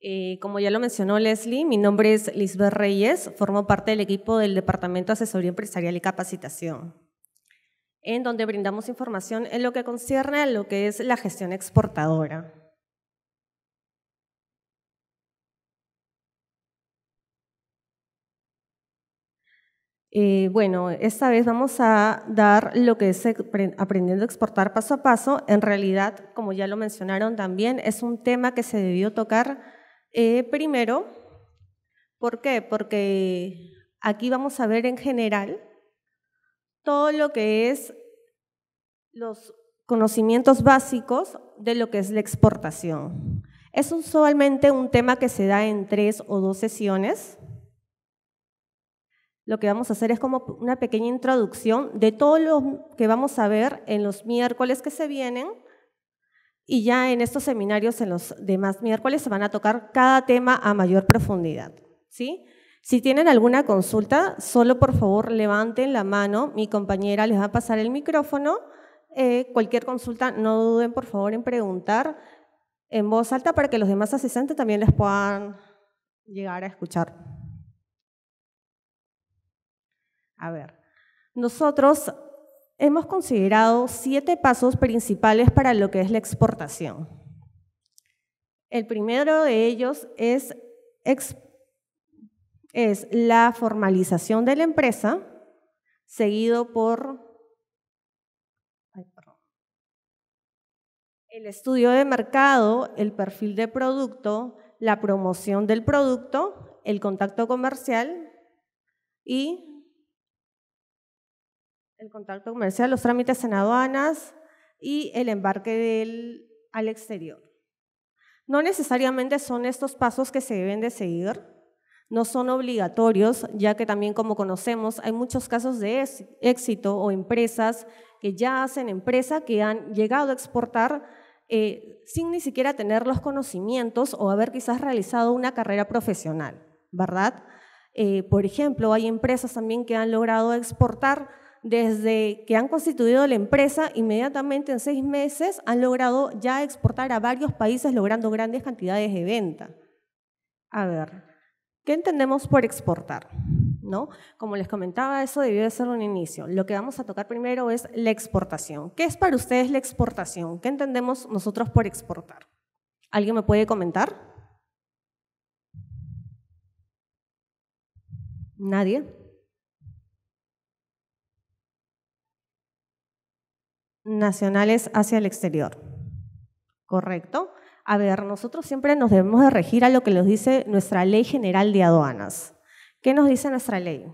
Eh, como ya lo mencionó Leslie, mi nombre es Lisbeth Reyes, formo parte del equipo del Departamento de Asesoría Empresarial y Capacitación, en donde brindamos información en lo que concierne a lo que es la gestión exportadora. Eh, bueno, esta vez vamos a dar lo que es aprendiendo a exportar paso a paso. En realidad, como ya lo mencionaron también, es un tema que se debió tocar eh, primero, ¿por qué? Porque aquí vamos a ver en general todo lo que es los conocimientos básicos de lo que es la exportación. Es usualmente un tema que se da en tres o dos sesiones. Lo que vamos a hacer es como una pequeña introducción de todo lo que vamos a ver en los miércoles que se vienen y ya en estos seminarios, en los demás miércoles, se van a tocar cada tema a mayor profundidad. ¿sí? Si tienen alguna consulta, solo por favor levanten la mano, mi compañera les va a pasar el micrófono. Eh, cualquier consulta, no duden por favor en preguntar en voz alta para que los demás asistentes también les puedan llegar a escuchar. A ver, nosotros Hemos considerado siete pasos principales para lo que es la exportación. El primero de ellos es, es la formalización de la empresa, seguido por el estudio de mercado, el perfil de producto, la promoción del producto, el contacto comercial y el contacto comercial, los trámites en aduanas y el embarque al exterior. No necesariamente son estos pasos que se deben de seguir, no son obligatorios, ya que también como conocemos hay muchos casos de éxito o empresas que ya hacen empresa, que han llegado a exportar eh, sin ni siquiera tener los conocimientos o haber quizás realizado una carrera profesional, ¿verdad? Eh, por ejemplo, hay empresas también que han logrado exportar desde que han constituido la empresa, inmediatamente en seis meses han logrado ya exportar a varios países logrando grandes cantidades de venta. A ver, ¿qué entendemos por exportar? ¿No? Como les comentaba, eso debió de ser un inicio. Lo que vamos a tocar primero es la exportación. ¿Qué es para ustedes la exportación? ¿Qué entendemos nosotros por exportar? ¿Alguien me puede comentar? ¿Nadie? nacionales hacia el exterior. ¿Correcto? A ver, nosotros siempre nos debemos de regir a lo que nos dice nuestra Ley General de Aduanas. ¿Qué nos dice nuestra ley?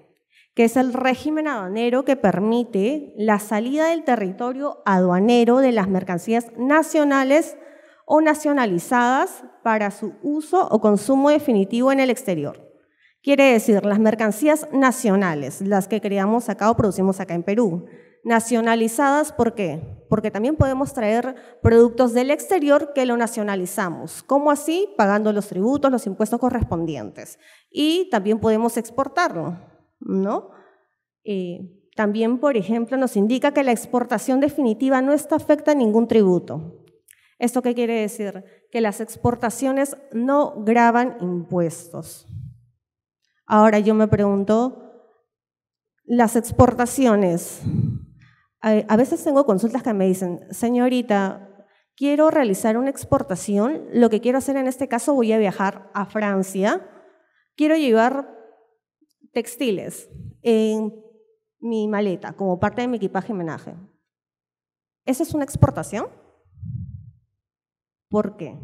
Que es el régimen aduanero que permite la salida del territorio aduanero de las mercancías nacionales o nacionalizadas para su uso o consumo definitivo en el exterior. Quiere decir, las mercancías nacionales, las que creamos acá o producimos acá en Perú, Nacionalizadas, ¿por qué? Porque también podemos traer productos del exterior que lo nacionalizamos. ¿Cómo así? Pagando los tributos, los impuestos correspondientes. Y también podemos exportarlo, ¿no? también, por ejemplo, nos indica que la exportación definitiva no está afecta a ningún tributo. ¿Esto qué quiere decir? Que las exportaciones no graban impuestos. Ahora yo me pregunto, ¿las exportaciones a veces tengo consultas que me dicen, señorita, quiero realizar una exportación, lo que quiero hacer en este caso voy a viajar a Francia, quiero llevar textiles en mi maleta como parte de mi equipaje menaje. ¿Eso es una exportación? ¿Por qué?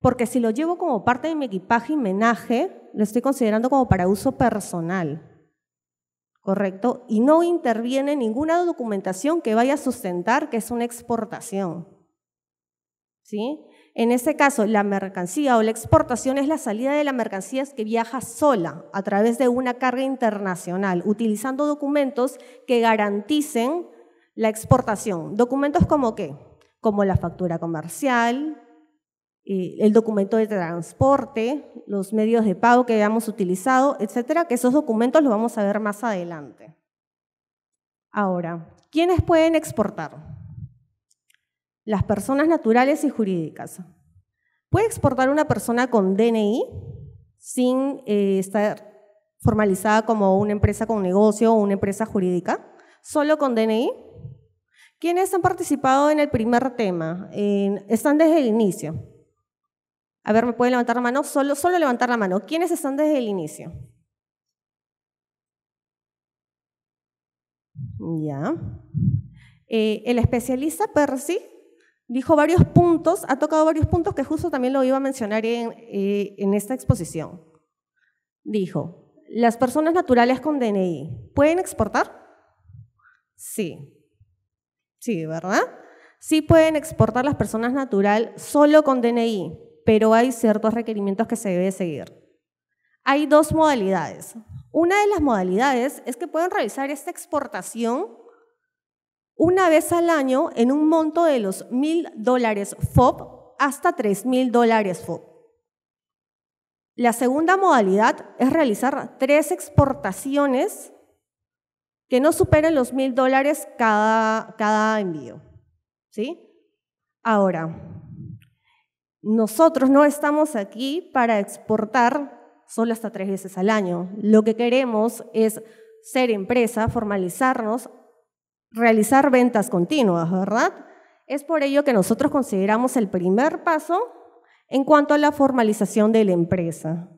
Porque si lo llevo como parte de mi equipaje y menaje, lo estoy considerando como para uso personal. ¿correcto? Y no interviene ninguna documentación que vaya a sustentar que es una exportación. ¿Sí? En ese caso, la mercancía o la exportación es la salida de la mercancía que viaja sola a través de una carga internacional, utilizando documentos que garanticen la exportación. Documentos como qué? Como la factura comercial, el documento de transporte, los medios de pago que hayamos utilizado, etcétera, que esos documentos los vamos a ver más adelante. Ahora, ¿quiénes pueden exportar? Las personas naturales y jurídicas. ¿Puede exportar una persona con DNI sin eh, estar formalizada como una empresa con negocio o una empresa jurídica? ¿Solo con DNI? ¿Quiénes han participado en el primer tema? están desde el inicio. A ver, ¿me puede levantar la mano? Solo, solo levantar la mano. ¿Quiénes están desde el inicio? Ya. Eh, el especialista Percy dijo varios puntos, ha tocado varios puntos que justo también lo iba a mencionar en, eh, en esta exposición. Dijo, ¿las personas naturales con DNI pueden exportar? Sí. Sí, ¿verdad? Sí pueden exportar las personas naturales solo con DNI, pero hay ciertos requerimientos que se debe seguir. Hay dos modalidades. Una de las modalidades es que pueden realizar esta exportación una vez al año en un monto de los mil dólares FOB hasta tres mil dólares FOB. La segunda modalidad es realizar tres exportaciones que no superen los mil dólares cada, envío. Ahora, nosotros no estamos aquí para exportar solo hasta tres veces al año. Lo que queremos es ser empresa, formalizarnos, realizar ventas continuas, ¿verdad? Es por ello que nosotros consideramos el primer paso en cuanto a la formalización de la empresa.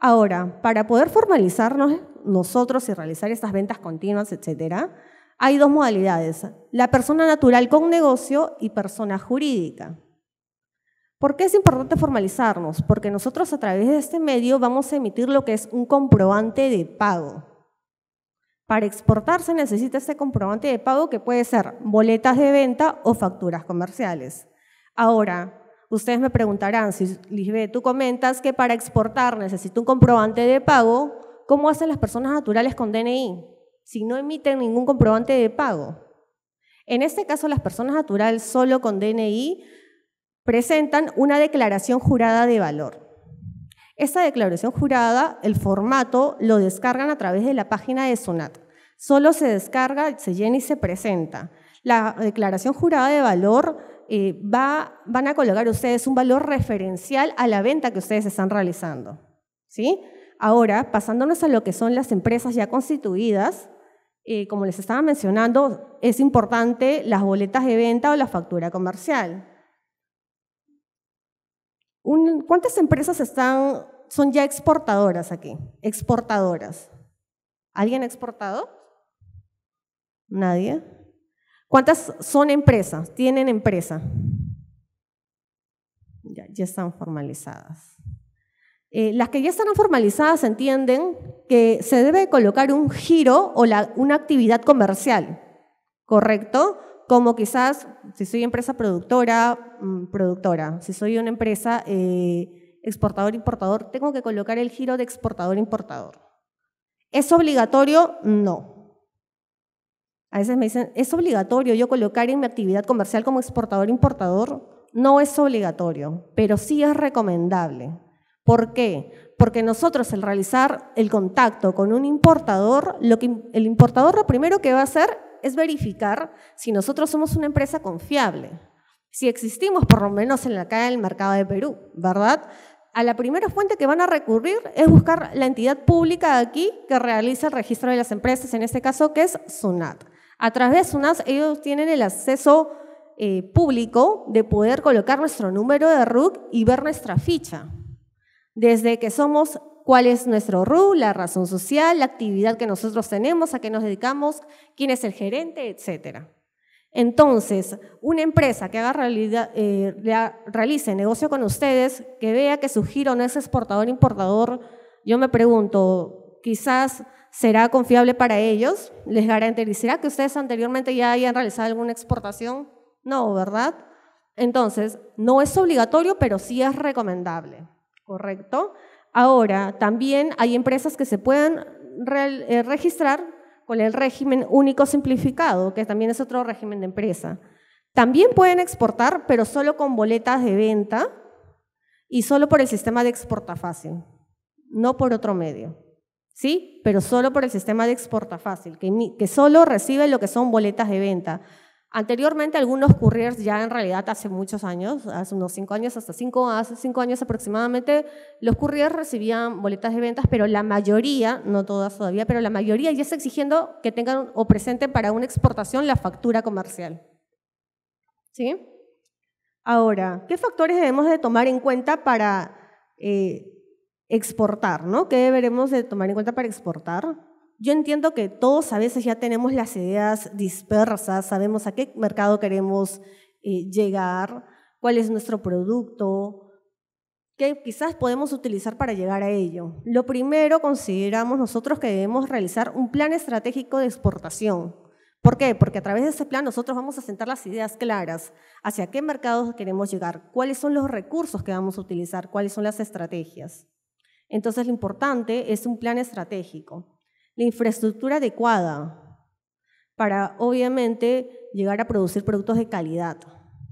Ahora, para poder formalizarnos nosotros y realizar estas ventas continuas, etcétera, hay dos modalidades: la persona natural con negocio y persona jurídica. ¿Por qué es importante formalizarnos? Porque nosotros a través de este medio vamos a emitir lo que es un comprobante de pago. Para exportarse se necesita este comprobante de pago que puede ser boletas de venta o facturas comerciales. Ahora, ustedes me preguntarán, si Lisbeth, tú comentas que para exportar necesito un comprobante de pago, ¿cómo hacen las personas naturales con DNI si no emiten ningún comprobante de pago? En este caso, las personas naturales solo con DNI presentan una declaración jurada de valor. Esta declaración jurada, el formato lo descargan a través de la página de SUNAT. Solo se descarga, se llena y se presenta. La declaración jurada de valor eh, van a colocar ustedes un valor referencial a la venta que ustedes están realizando. ¿sí? Ahora, pasándonos a lo que son las empresas ya constituidas, eh, como les estaba mencionando, es importante las boletas de venta o la factura comercial. ¿Cuántas empresas están, son ya exportadoras aquí? Exportadoras. ¿Alguien ha exportado? Nadie. ¿Cuántas son empresas? ¿Tienen empresa? Ya, están formalizadas. Eh, las que ya están formalizadas entienden que se debe colocar un giro o una actividad comercial, ¿correcto? como quizás si soy empresa productora, mm, productora, si soy una empresa eh, exportador-importador, tengo que colocar el giro de exportador-importador. ¿Es obligatorio? No. A veces me dicen, ¿es obligatorio yo colocar en mi actividad comercial como exportador-importador? No es obligatorio, pero sí es recomendable. ¿Por qué? Porque nosotros al realizar el contacto con un importador, lo que, el importador lo primero que va a hacer es verificar si nosotros somos una empresa confiable, si existimos por lo menos en la calle del mercado de Perú, ¿verdad? A la primera fuente que van a recurrir es buscar la entidad pública de aquí que realiza el registro de las empresas, en este caso que es SUNAT. A través de SUNAT ellos tienen el acceso eh, público de poder colocar nuestro número de RUC y ver nuestra ficha. Desde que somos cuál es nuestro RU, la razón social, la actividad que nosotros tenemos, a qué nos dedicamos, quién es el gerente, etcétera. Entonces, una empresa que haga eh, realice negocio con ustedes, que vea que su giro no es exportador-importador, yo me pregunto, quizás será confiable para ellos, les garantizará que ustedes anteriormente ya hayan realizado alguna exportación. No, ¿verdad? Entonces, no es obligatorio, pero sí es recomendable, ¿correcto? Ahora, también hay empresas que se puedan eh, registrar con el régimen único simplificado, que también es otro régimen de empresa. También pueden exportar, pero solo con boletas de venta y solo por el sistema de exporta fácil, no por otro medio. ¿Sí? Pero solo por el sistema de exporta fácil, que, que solo recibe lo que son boletas de venta. Anteriormente algunos couriers ya en realidad hace muchos años, hace unos cinco años, hasta cinco, hace cinco años aproximadamente, los couriers recibían boletas de ventas, pero la mayoría, no todas todavía, pero la mayoría ya está exigiendo que tengan o presenten para una exportación la factura comercial. ¿Sí? Ahora, ¿qué factores debemos de tomar en cuenta para eh, exportar? ¿no? ¿Qué deberemos de tomar en cuenta para exportar? Yo entiendo que todos a veces ya tenemos las ideas dispersas, sabemos a qué mercado queremos eh, llegar, cuál es nuestro producto, qué quizás podemos utilizar para llegar a ello. Lo primero consideramos nosotros que debemos realizar un plan estratégico de exportación. ¿Por qué? Porque a través de ese plan nosotros vamos a sentar las ideas claras, hacia qué mercados queremos llegar, cuáles son los recursos que vamos a utilizar, cuáles son las estrategias. Entonces lo importante es un plan estratégico la infraestructura adecuada para, obviamente, llegar a producir productos de calidad,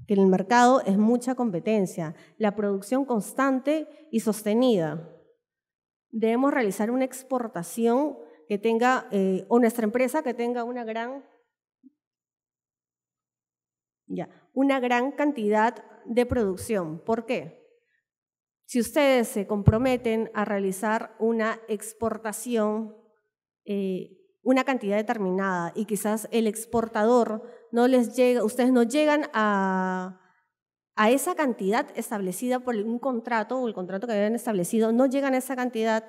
que en el mercado es mucha competencia, la producción constante y sostenida. Debemos realizar una exportación que tenga, eh, o nuestra empresa que tenga una gran, ya, una gran cantidad de producción. ¿Por qué? Si ustedes se comprometen a realizar una exportación eh, una cantidad determinada y quizás el exportador no les llega, ustedes no llegan a, a esa cantidad establecida por un contrato o el contrato que habían establecido, no llegan a esa cantidad,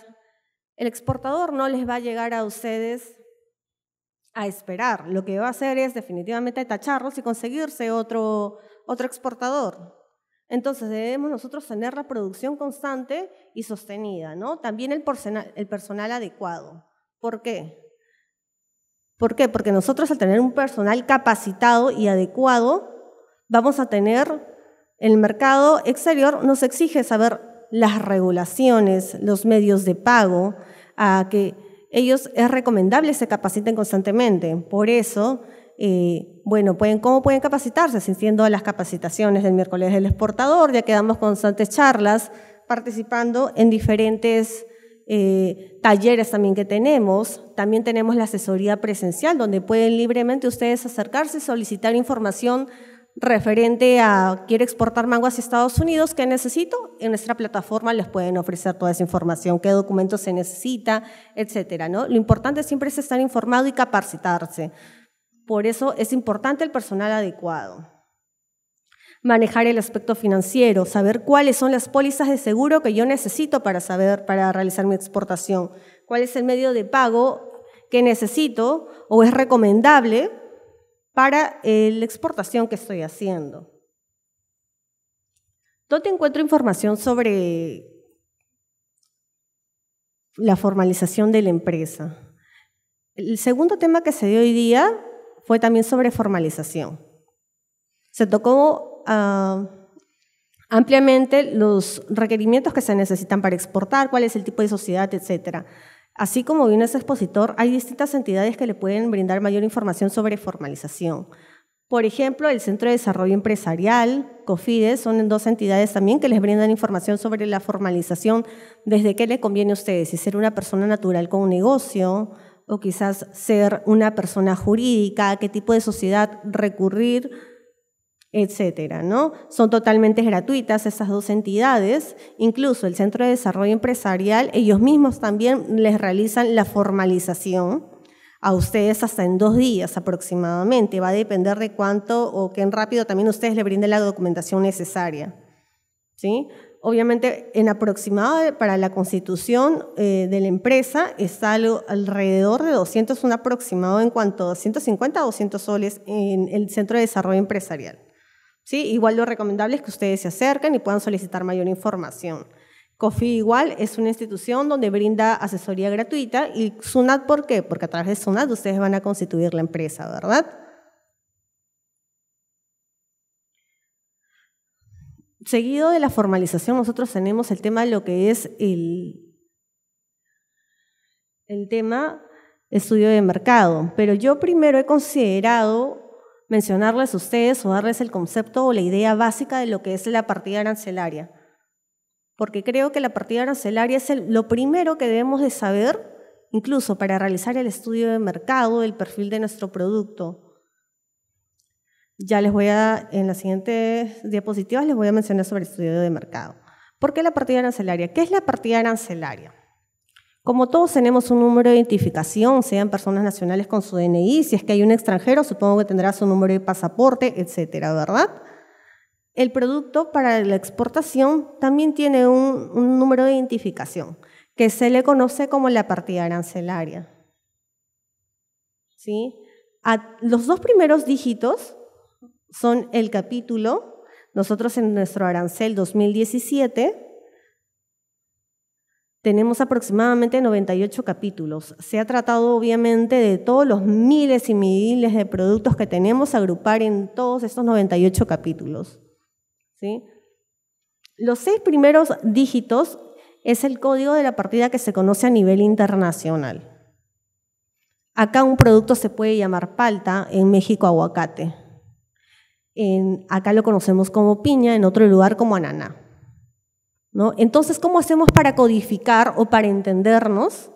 el exportador no les va a llegar a ustedes a esperar. Lo que va a hacer es definitivamente tacharlos y conseguirse otro, otro exportador. Entonces debemos nosotros tener la producción constante y sostenida, ¿no? También el el personal adecuado. ¿Por qué? ¿Por qué? Porque nosotros al tener un personal capacitado y adecuado, vamos a tener, el mercado exterior nos exige saber las regulaciones, los medios de pago, a que ellos es recomendable se capaciten constantemente. Por eso, eh, bueno, pueden, ¿cómo pueden capacitarse? Asistiendo a las capacitaciones del miércoles del exportador, ya que damos constantes charlas, participando en diferentes eh, talleres también que tenemos. También tenemos la asesoría presencial, donde pueden libremente ustedes acercarse solicitar información referente a quiere exportar mango hacia Estados Unidos, ¿qué necesito? En nuestra plataforma les pueden ofrecer toda esa información, qué documentos se necesita, etcétera, ¿no? Lo importante siempre es estar informado y capacitarse. Por eso es importante el personal adecuado manejar el aspecto financiero, saber cuáles son las pólizas de seguro que yo necesito para saber, para realizar mi exportación, cuál es el medio de pago que necesito o es recomendable para eh, la exportación que estoy haciendo. ¿Dónde encuentro información sobre la formalización de la empresa? El segundo tema que se dio hoy día fue también sobre formalización. Se tocó Ah, ampliamente los requerimientos que se necesitan para exportar, cuál es el tipo de sociedad, etcétera. Así como vino ese expositor, hay distintas entidades que le pueden brindar mayor información sobre formalización. Por ejemplo, el Centro de Desarrollo Empresarial, COFIDES, son dos entidades también que les brindan información sobre la formalización, desde qué le conviene a ustedes, si ser una persona natural con un negocio, o quizás ser una persona jurídica, qué tipo de sociedad recurrir, etcétera, ¿no? Son totalmente gratuitas esas dos entidades, incluso el Centro de Desarrollo Empresarial, ellos mismos también les realizan la formalización a ustedes hasta en dos días aproximadamente, va a depender de cuánto o qué rápido también ustedes le brinden la documentación necesaria, ¿sí? Obviamente, en aproximado para la constitución eh, de la empresa está algo, alrededor de 200, un aproximado en cuanto a 250 a 200 soles en el Centro de Desarrollo Empresarial. ¿sí? Igual lo recomendable es que ustedes se acerquen y puedan solicitar mayor información. COFI igual es una institución donde brinda asesoría gratuita y SUNAT, ¿por qué? Porque a través de SUNAT ustedes van a constituir la empresa, ¿verdad? Seguido de la formalización, nosotros tenemos el tema de lo que es el, el tema estudio de mercado, pero yo primero he considerado mencionarles a ustedes o darles el concepto o la idea básica de lo que es la partida arancelaria. Porque creo que la partida arancelaria es lo primero que debemos de saber, incluso para realizar el estudio de mercado, el perfil de nuestro producto. Ya les voy a, en las siguientes diapositivas les voy a mencionar sobre el estudio de mercado. ¿Por qué la partida arancelaria? ¿Qué es la partida arancelaria? Como todos tenemos un número de identificación, sean personas nacionales con su DNI, si es que hay un extranjero, supongo que tendrá su número de pasaporte, etcétera, ¿verdad? El producto para la exportación también tiene un, número de identificación, que se le conoce como la partida arancelaria. ¿Sí? los dos primeros dígitos son el capítulo. Nosotros en nuestro arancel 2017 tenemos aproximadamente 98 capítulos. Se ha tratado obviamente de todos los miles y miles de productos que tenemos, agrupar en todos estos 98 capítulos. Los seis primeros dígitos es el código de la partida que se conoce a nivel internacional. Acá un producto se puede llamar palta, en México aguacate. En, acá lo conocemos como piña, en otro lugar como ananá. Entonces, ¿cómo hacemos para codificar o para entendernos?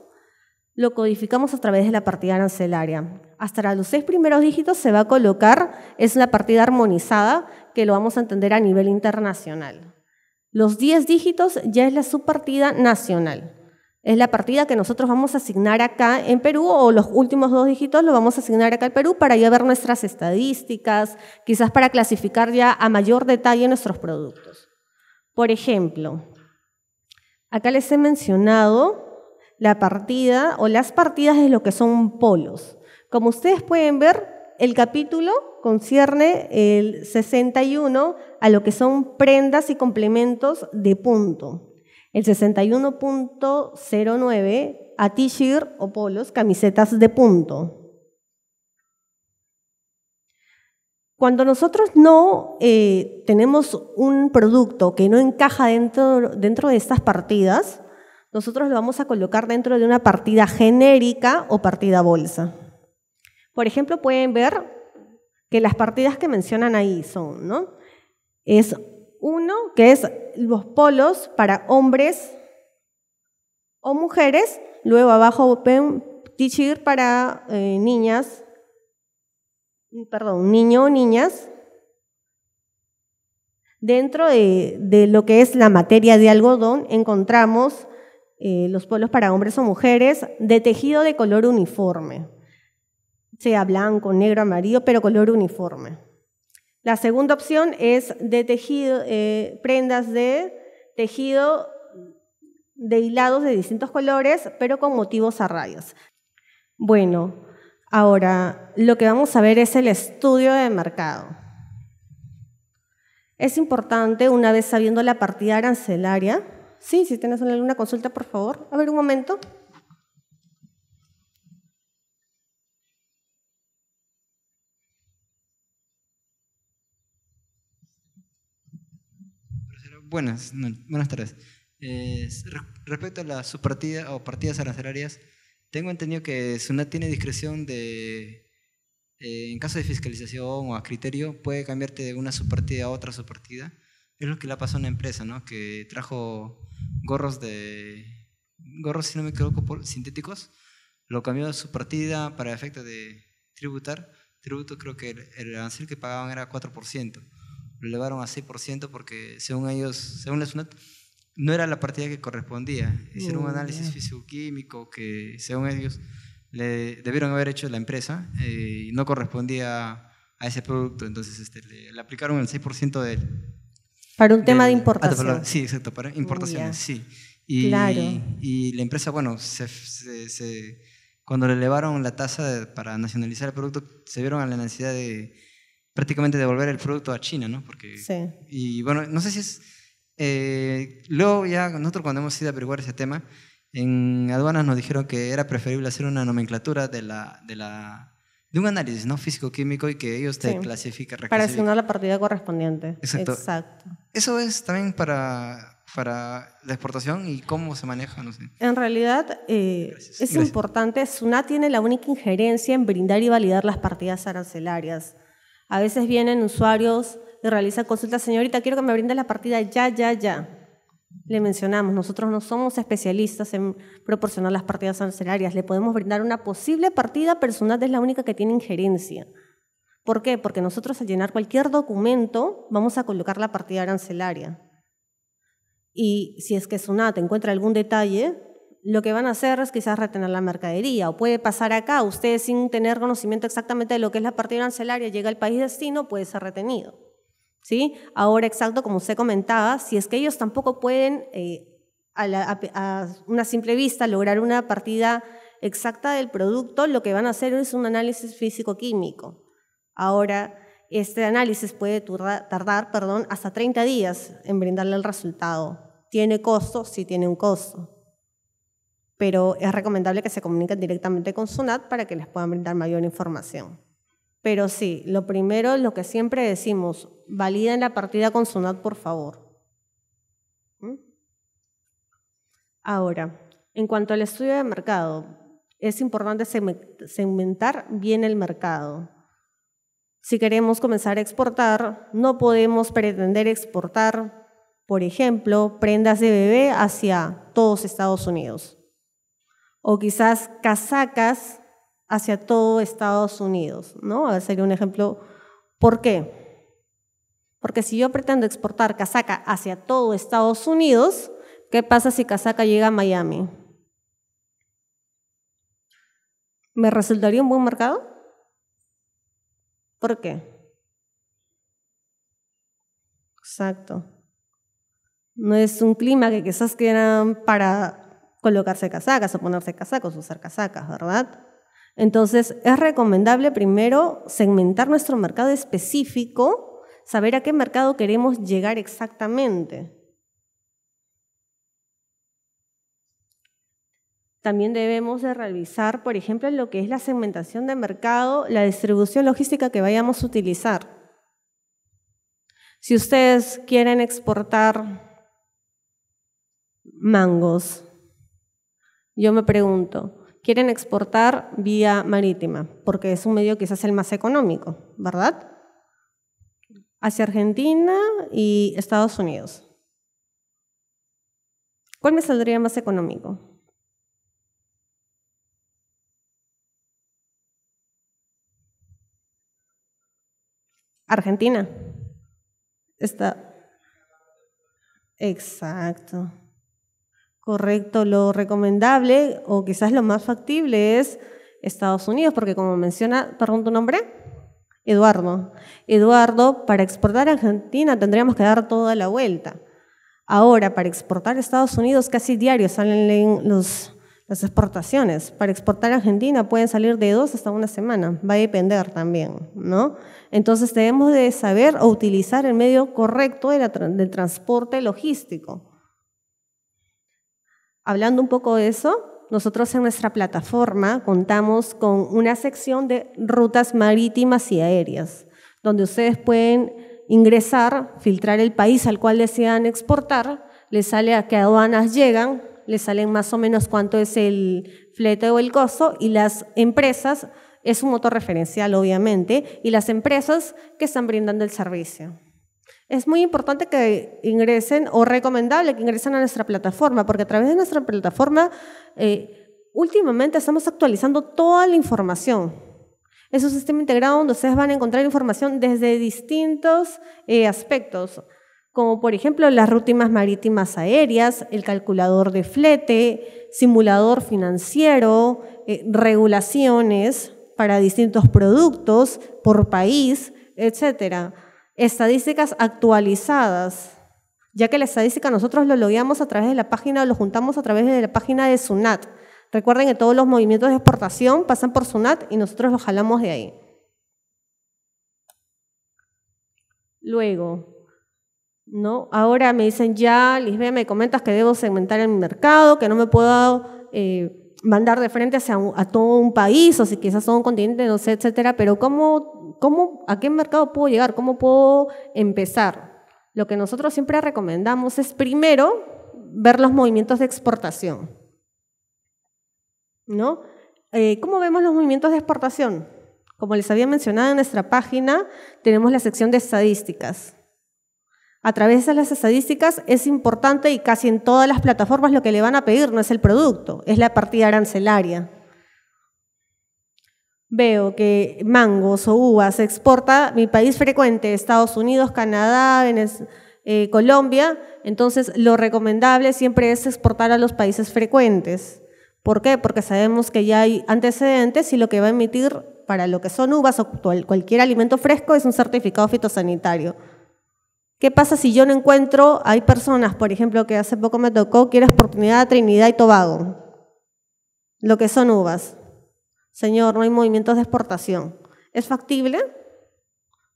Lo codificamos a través de la partida arancelaria. Hasta los seis primeros dígitos se va a colocar, es la partida armonizada que lo vamos a entender a nivel internacional. Los diez dígitos ya es la subpartida nacional. Es la partida que nosotros vamos a asignar acá en Perú o los últimos dos dígitos lo vamos a asignar acá en Perú para ya ver nuestras estadísticas, quizás para clasificar ya a mayor detalle nuestros productos. Por ejemplo, acá les he mencionado la partida o las partidas de lo que son polos. Como ustedes pueden ver, el capítulo concierne el 61 a lo que son prendas y complementos de punto. El 61.09 a t-shirt o polos, camisetas de punto. Cuando nosotros no eh, tenemos un producto que no encaja dentro, dentro de estas partidas, nosotros lo vamos a colocar dentro de una partida genérica o partida bolsa. Por ejemplo, pueden ver que las partidas que mencionan ahí son, ¿no? Es uno, que es los polos para hombres o mujeres, luego abajo para eh, niñas perdón, niño o niñas Dentro de, lo que es la materia de algodón encontramos eh, los polos para hombres o mujeres de tejido de color uniforme, sea blanco, negro, amarillo, pero color uniforme. La segunda opción es de tejido, eh, prendas de tejido de hilados de distintos colores, pero con motivos a rayas. Bueno, Ahora, lo que vamos a ver es el estudio de mercado. Es importante, una vez sabiendo la partida arancelaria, sí, si tienes alguna consulta, por favor, a ver un momento. Buenas, buenas tardes. respecto a las subpartidas o partidas arancelarias, tengo entendido que SUNAT tiene discreción de, eh, en caso de fiscalización o a criterio, puede cambiarte de una subpartida a otra subpartida. Es lo que le pasó a una empresa, ¿no? Que trajo gorros de, gorros, si no me equivoco, sintéticos. Lo cambió de subpartida para efecto de tributar. Tributo creo que el, el arancel que pagaban era 4%. Lo elevaron a 6% porque según ellos, según la SUNAT, no era la partida que correspondía. Hicieron un oh, análisis fisioquímico que, según ellos, debieron haber hecho la empresa eh, y no correspondía a ese producto. Entonces este, le, aplicaron el 6% de él. Para un tema de importación. sí, exacto, para oh, importaciones, sí. Y, y la empresa, bueno, cuando le elevaron la tasa para nacionalizar el producto, se vieron a la necesidad de prácticamente devolver el producto a China, ¿no? Porque, Y bueno, no sé si es eh, luego ya nosotros cuando hemos ido a averiguar ese tema, en aduanas nos dijeron que era preferible hacer una nomenclatura de la, de la de un análisis no físico-químico y que ellos te clasifiquen Para asignar la partida correspondiente. Exacto. Eso es también para, para la exportación y cómo se maneja, no sé. En realidad eh, es importante, SUNAT tiene la única injerencia en brindar y validar las partidas arancelarias. A veces vienen usuarios realiza consulta, señorita, quiero que me brinde la partida ya, ya, ya. Le mencionamos, nosotros no somos especialistas en proporcionar las partidas arancelarias. le podemos brindar una posible partida, pero es la única que tiene injerencia. ¿Por qué? Porque nosotros al llenar cualquier documento vamos a colocar la partida arancelaria. Y si es que SUNAT encuentra algún detalle, lo que van a hacer es quizás retener la mercadería o puede pasar acá, ustedes sin tener conocimiento exactamente de lo que es la partida arancelaria, llega al país destino, puede ser retenido. Ahora, exacto, como usted comentaba, si es que ellos tampoco pueden eh, a, una simple vista lograr una partida exacta del producto, lo que van a hacer es un análisis físico-químico. Ahora, este análisis puede tardar, perdón, hasta 30 días en brindarle el resultado. ¿Tiene costo? Sí tiene un costo. Pero es recomendable que se comuniquen directamente con SUNAT para que les puedan brindar mayor información. Pero sí, lo primero, es lo que siempre decimos, validen la partida con SUNAT, por favor. ¿Mm? Ahora, en cuanto al estudio de mercado, es importante segmentar bien el mercado. Si queremos comenzar a exportar, no podemos pretender exportar, por ejemplo, prendas de bebé hacia todos Estados Unidos. O quizás casacas hacia todo Estados Unidos, ¿no? A ver, sería un ejemplo. ¿Por qué? Porque si yo pretendo exportar casaca hacia todo Estados Unidos, ¿qué pasa si casaca llega a Miami? ¿Me resultaría un buen mercado? ¿Por qué? Exacto. No es un clima que quizás quieran para colocarse casacas o ponerse casacos, usar casacas, ¿verdad? Entonces, es recomendable primero segmentar nuestro mercado específico, saber a qué mercado queremos llegar exactamente. También debemos de revisar, por ejemplo, lo que es la segmentación de mercado, la distribución logística que vayamos a utilizar. Si ustedes quieren exportar mangos, yo me pregunto, quieren exportar vía marítima, porque es un medio quizás el más económico, ¿verdad? Hacia Argentina y Estados Unidos. ¿Cuál me saldría más económico? Argentina. Está. Exacto. Correcto, lo recomendable o quizás lo más factible es Estados Unidos, porque como menciona, perdón tu nombre, Eduardo. Eduardo, para exportar a Argentina tendríamos que dar toda la vuelta. Ahora, para exportar a Estados Unidos casi diario salen los, las exportaciones. Para exportar a Argentina pueden salir de dos hasta una semana. Va a depender también, ¿no? Entonces debemos de saber o utilizar el medio correcto de transporte logístico. Hablando un poco de eso, nosotros en nuestra plataforma contamos con una sección de rutas marítimas y aéreas, donde ustedes pueden ingresar, filtrar el país al cual desean exportar, les sale a qué aduanas llegan, les salen más o menos cuánto es el flete o el costo y las empresas, es un motor referencial obviamente, y las empresas que están brindando el servicio es muy importante que ingresen o recomendable que ingresen a nuestra plataforma, porque a través de nuestra plataforma eh, últimamente estamos actualizando toda la información. Es un sistema integrado donde ustedes van a encontrar información desde distintos eh, aspectos, como por ejemplo las rutinas marítimas aéreas, el calculador de flete, simulador financiero, eh, regulaciones para distintos productos por país, etcétera estadísticas actualizadas, ya que la estadística nosotros lo logueamos a través de la página, lo juntamos a través de la página de SUNAT. Recuerden que todos los movimientos de exportación pasan por SUNAT y nosotros los jalamos de ahí. Luego, ¿no? Ahora me dicen ya, Lisbeth, me comentas que debo segmentar el mercado, que no me puedo eh, mandar de frente a todo un país, o si quizás a un continente, no sé, etcétera, pero ¿cómo ¿a qué mercado puedo llegar? ¿Cómo puedo empezar? Lo que nosotros siempre recomendamos es primero ver los movimientos de exportación. ¿No? Eh, ¿Cómo vemos los movimientos de exportación? Como les había mencionado en nuestra página, tenemos la sección de estadísticas. A través de las estadísticas es importante y casi en todas las plataformas lo que le van a pedir no es el producto, es la partida arancelaria veo que mangos o uvas se exporta mi país frecuente, Estados Unidos, Canadá, eh, Colombia, entonces lo recomendable siempre es exportar a los países frecuentes. ¿Por qué? Porque sabemos que ya hay antecedentes y lo que va a emitir para lo que son uvas o cualquier alimento fresco es un certificado fitosanitario. ¿Qué pasa si yo no encuentro? Hay personas, por ejemplo, que hace poco me tocó, quieres oportunidad a Trinidad y Tobago, lo que son uvas. Señor, no hay movimientos de exportación. ¿Es factible?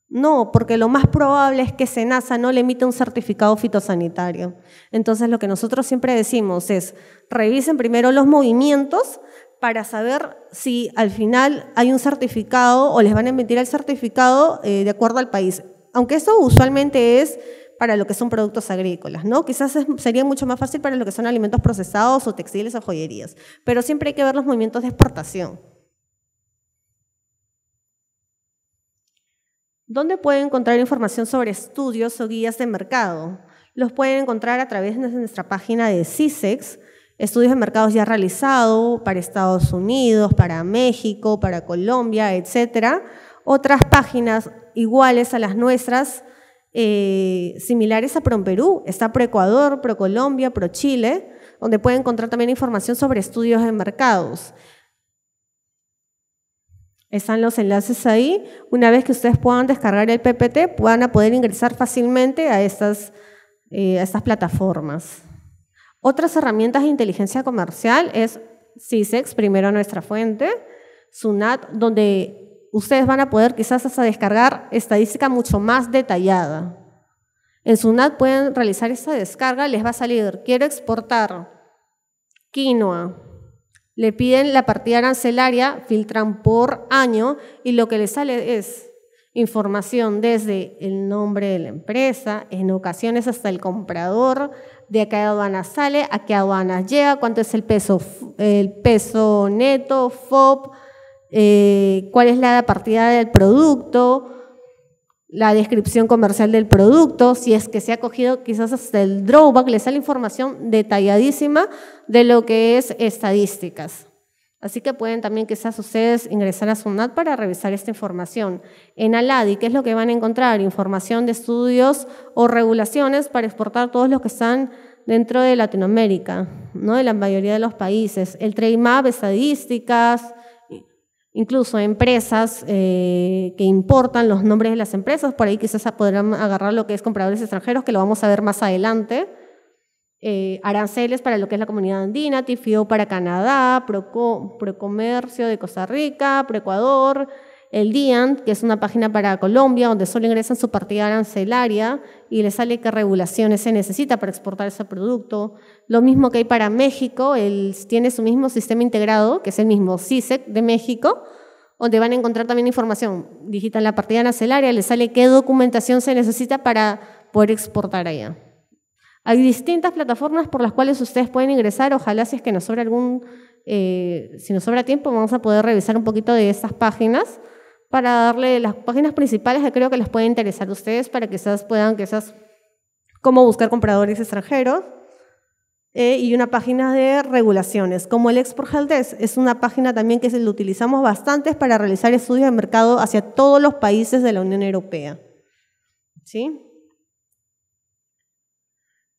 No, porque lo más probable es que Senasa no le emite un certificado fitosanitario. Entonces, lo que nosotros siempre decimos es, revisen primero los movimientos para saber si al final hay un certificado o les van a emitir el certificado eh, de acuerdo al país. Aunque eso usualmente es para lo que son productos agrícolas, ¿no? Quizás sería mucho más fácil para lo que son alimentos procesados o textiles o joyerías, pero siempre hay que ver los movimientos de exportación. ¿Dónde pueden encontrar información sobre estudios o guías de mercado? Los pueden encontrar a través de nuestra página de CISEX, estudios de mercados ya realizados para Estados Unidos, para México, para Colombia, etc. Otras páginas iguales a las nuestras, eh, similares a ProPerú, está ProEcuador, ProColombia, ProChile, donde pueden encontrar también información sobre estudios de mercados. Están los enlaces ahí. Una vez que ustedes puedan descargar el PPT, van a poder ingresar fácilmente a estas, eh, a estas plataformas. Otras herramientas de inteligencia comercial es CISEX, primero nuestra fuente, SUNAT, donde ustedes van a poder quizás hasta descargar estadística mucho más detallada. En SUNAT pueden realizar esta descarga, les va a salir, quiero exportar quinoa, le piden la partida arancelaria, filtran por año y lo que le sale es información desde el nombre de la empresa, en ocasiones hasta el comprador, de a qué aduana sale, a qué aduana llega, cuánto es el peso, el peso neto, FOB, eh, cuál es la partida del producto, la descripción comercial del producto, si es que se ha cogido quizás hasta el drawback, les sale información detalladísima de lo que es estadísticas. Así que pueden también quizás ustedes ingresar a SUNAT para revisar esta información. En Aladi, ¿qué es lo que van a encontrar? Información de estudios o regulaciones para exportar todos los que están dentro de Latinoamérica, ¿no? de la mayoría de los países. El Trade Map, estadísticas, incluso empresas eh, que importan los nombres de las empresas, por ahí quizás podrán agarrar lo que es compradores extranjeros, que lo vamos a ver más adelante, eh, aranceles para lo que es la comunidad andina, TIFIO para Canadá, Procomercio de Costa Rica, Proecuador, el DIAN, que es una página para Colombia, donde solo ingresan su partida arancelaria y le sale qué regulaciones se necesita para exportar ese producto, lo mismo que hay para México, él tiene su mismo sistema integrado, que es el mismo CISEC e de México, donde van a encontrar también información. Digitan la partida arancelaria, le sale qué documentación se necesita para poder exportar allá. Hay distintas plataformas por las cuales ustedes pueden ingresar. Ojalá si es que nos sobra algún, eh, si nos sobra tiempo, vamos a poder revisar un poquito de estas páginas para darle las páginas principales que creo que les puede interesar a ustedes para que ustedes puedan, quizás, cómo buscar compradores extranjeros. ¿eh? y una página de regulaciones, como el Export Health Es una página también que utilizamos bastante para realizar estudios de mercado hacia todos los países de la Unión Europea. ¿Sí?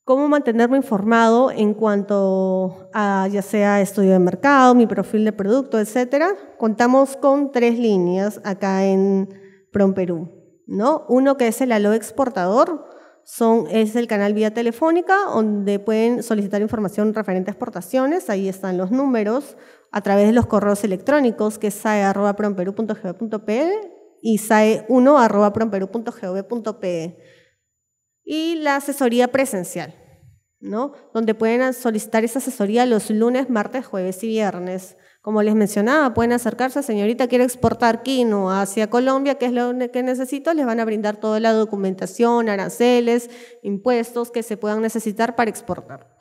cómo mantenerme informado en cuanto a ya sea estudio de mercado, mi perfil de producto, etcétera. Contamos con tres líneas acá en Prom Perú, ¿no? Uno que es el aloe Exportador, son, es el canal vía telefónica, donde pueden solicitar información referente a exportaciones, ahí están los números, a través de los correos electrónicos, que es sae.promperu.gov.pe y sae1.promperu.gov.pe. Y la asesoría presencial, ¿no? donde pueden solicitar esa asesoría los lunes, martes, jueves y viernes como les mencionaba, pueden acercarse, señorita, quiere exportar quino hacia Colombia, que es lo que necesito, les van a brindar toda la documentación, aranceles, impuestos que se puedan necesitar para exportar.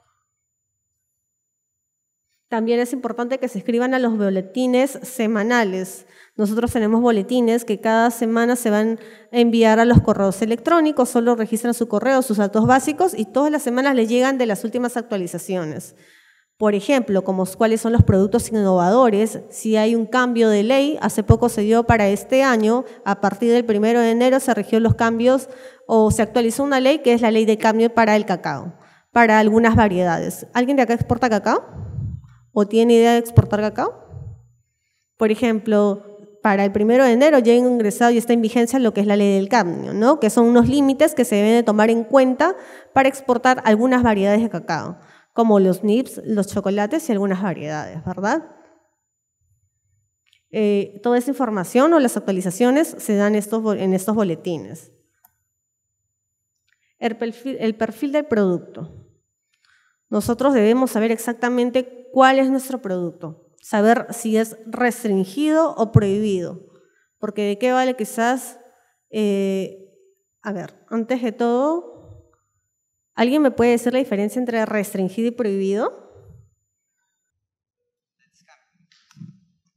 También es importante que se escriban a los boletines semanales. Nosotros tenemos boletines que cada semana se van a enviar a los correos electrónicos, solo registran su correo, sus datos básicos y todas las semanas les llegan de las últimas actualizaciones. Por ejemplo, como cuáles son los productos innovadores, si hay un cambio de ley, hace poco se dio para este año, a partir del 1 de enero se regió los cambios o se actualizó una ley que es la ley de cambio para el cacao, para algunas variedades. ¿Alguien de acá exporta cacao? ¿O tiene idea de exportar cacao? Por ejemplo, para el 1 de enero ya ha ingresado y está en vigencia lo que es la ley del cambio, ¿no? que son unos límites que se deben de tomar en cuenta para exportar algunas variedades de cacao como los nips, los chocolates y algunas variedades, ¿verdad? Eh, toda esa información o las actualizaciones se dan estos, en estos boletines. El perfil, del producto. Nosotros debemos saber exactamente cuál es nuestro producto, saber si es restringido o prohibido, porque de qué vale quizás, eh, a ver, antes de todo, ¿Alguien me puede decir la diferencia entre restringido y prohibido?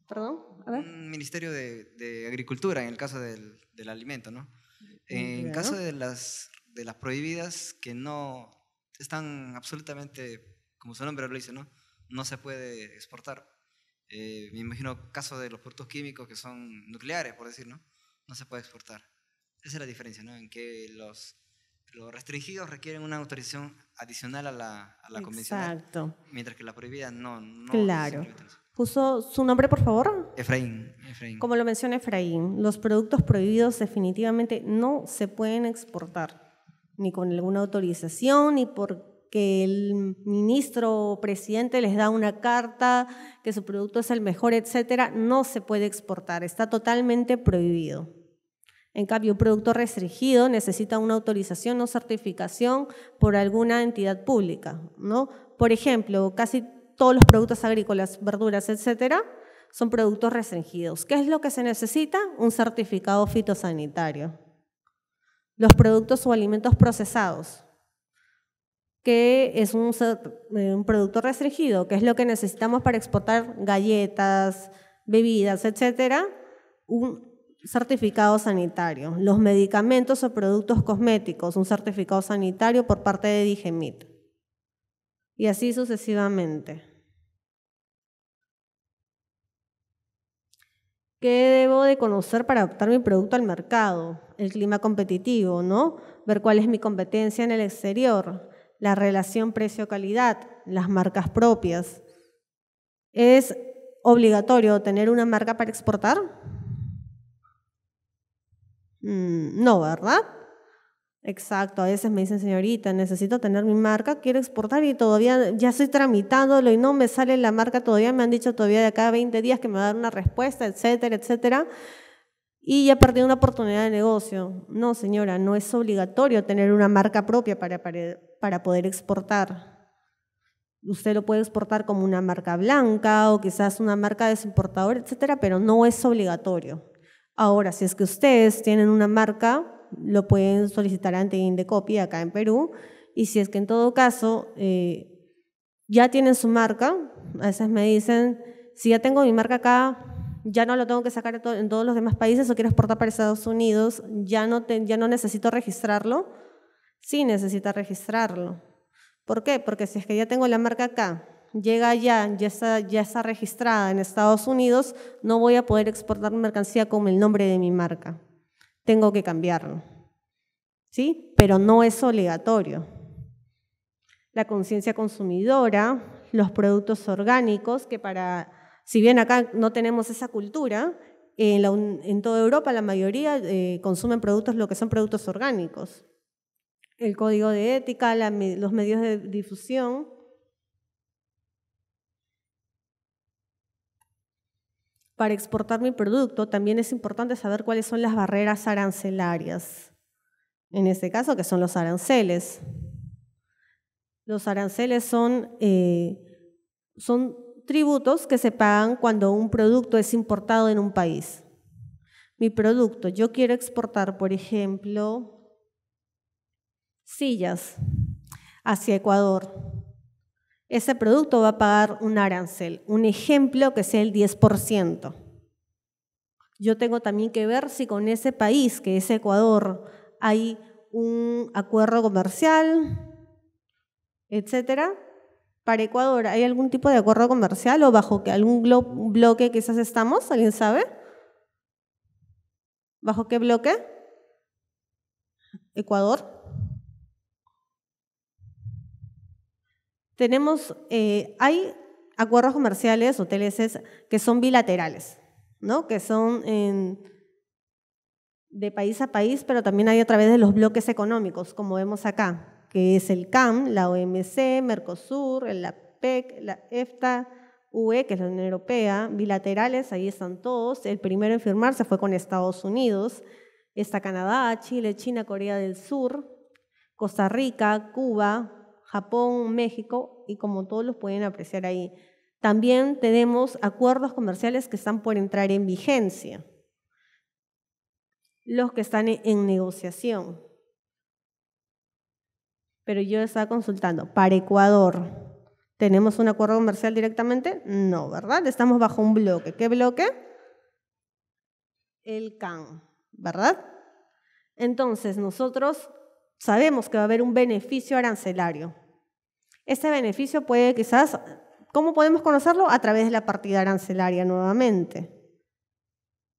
Perdón. A ver. Un Ministerio de, Agricultura en el caso del, alimento, ¿no? En caso de las, de las prohibidas que no están absolutamente, como su nombre lo dice, ¿no? No se puede exportar. Eh, me imagino caso de los productos químicos que son nucleares, por decir, ¿no? No se puede exportar. Esa es la diferencia, ¿no? En que los los restringidos requieren una autorización adicional a la, a la convencional. Exacto. Mientras que la prohibida no. claro. ¿Puso su nombre, por favor? Efraín, Efraín. Como lo menciona Efraín, los productos prohibidos definitivamente no se pueden exportar, ni con alguna autorización, ni porque el ministro o presidente les da una carta que su producto es el mejor, etcétera. No se puede exportar, está totalmente prohibido. En cambio, un producto restringido necesita una autorización o certificación por alguna entidad pública, ¿no? Por ejemplo, casi todos los productos agrícolas, verduras, etcétera, son productos restringidos. ¿Qué es lo que se necesita? Un certificado fitosanitario. Los productos o alimentos procesados, ¿Qué es eh, un, producto restringido, ¿Qué es lo que necesitamos para exportar galletas, bebidas, etcétera, un Certificado sanitario. Los medicamentos o productos cosméticos, un certificado sanitario por parte de Digemit. Y así sucesivamente. ¿Qué debo de conocer para adaptar mi producto al mercado? El clima competitivo, ¿no? Ver cuál es mi competencia en el exterior, la relación precio-calidad, las marcas propias. ¿Es obligatorio tener una marca para exportar? Mm, no, ¿verdad? Exacto, a veces me dicen, señorita, necesito tener mi marca, quiero exportar y todavía ya estoy tramitándolo y no me sale la marca todavía, me han dicho todavía de cada veinte 20 días que me va a dar una respuesta, etcétera, etcétera. Y ya perdí una oportunidad de negocio. No, señora, no es obligatorio tener una marca propia para, para, para poder exportar. Usted lo puede exportar como una marca blanca o quizás una marca de su importador, etcétera, pero no es obligatorio. Ahora, si es que ustedes tienen una marca, lo pueden solicitar ante Indecopi acá en Perú. Y si es que en todo caso eh, ya tienen su marca, a veces me dicen, si ya tengo mi marca acá, ya no lo tengo que sacar en todos los demás países o quiero exportar para Estados Unidos, ya no, ya no necesito registrarlo. Sí necesita registrarlo. ¿Por qué? Porque si es que ya tengo la marca acá llega allá, ya está, ya está registrada en Estados Unidos, no voy a poder exportar mercancía con el nombre de mi marca. Tengo que cambiarlo. ¿Sí? Pero no es obligatorio. La conciencia consumidora, los productos orgánicos, que para, si bien acá no tenemos esa cultura, en, toda Europa la mayoría eh, consumen productos, lo que son productos orgánicos. El código de ética, los medios de difusión, para exportar mi producto, también es importante saber cuáles son las barreras arancelarias. En este caso, que son los aranceles. Los aranceles son, eh, son tributos que se pagan cuando un producto es importado en un país. Mi producto, yo quiero exportar, por ejemplo, sillas hacia Ecuador ese producto va a pagar un arancel. Un ejemplo que sea el 10%. Yo tengo también que ver si con ese país, que es Ecuador, hay un acuerdo comercial, etcétera. Para Ecuador, ¿hay algún tipo de acuerdo comercial o bajo algún bloque quizás estamos? ¿Alguien sabe? ¿Bajo qué bloque? Ecuador. Tenemos, eh, hay acuerdos comerciales o TLCs que son bilaterales, ¿no? que son de país a país, pero también hay a través de los bloques económicos, como vemos acá, que es el CAM, la OMC, Mercosur, el APEC, la EFTA, UE, que es la Unión Europea, bilaterales, ahí están todos. El primero en firmarse fue con Estados Unidos, está Canadá, Chile, China, Corea del Sur, Costa Rica, Cuba, Japón, México, y como todos los pueden apreciar ahí. También tenemos acuerdos comerciales que están por entrar en vigencia, los que están en negociación. Pero yo estaba consultando, para Ecuador, ¿tenemos un acuerdo comercial directamente? No, ¿verdad? Estamos bajo un bloque. ¿Qué bloque? El CAN, ¿verdad? Entonces, nosotros sabemos que va a haber un beneficio arancelario, ese beneficio puede quizás, ¿cómo podemos conocerlo? A través de la partida arancelaria nuevamente.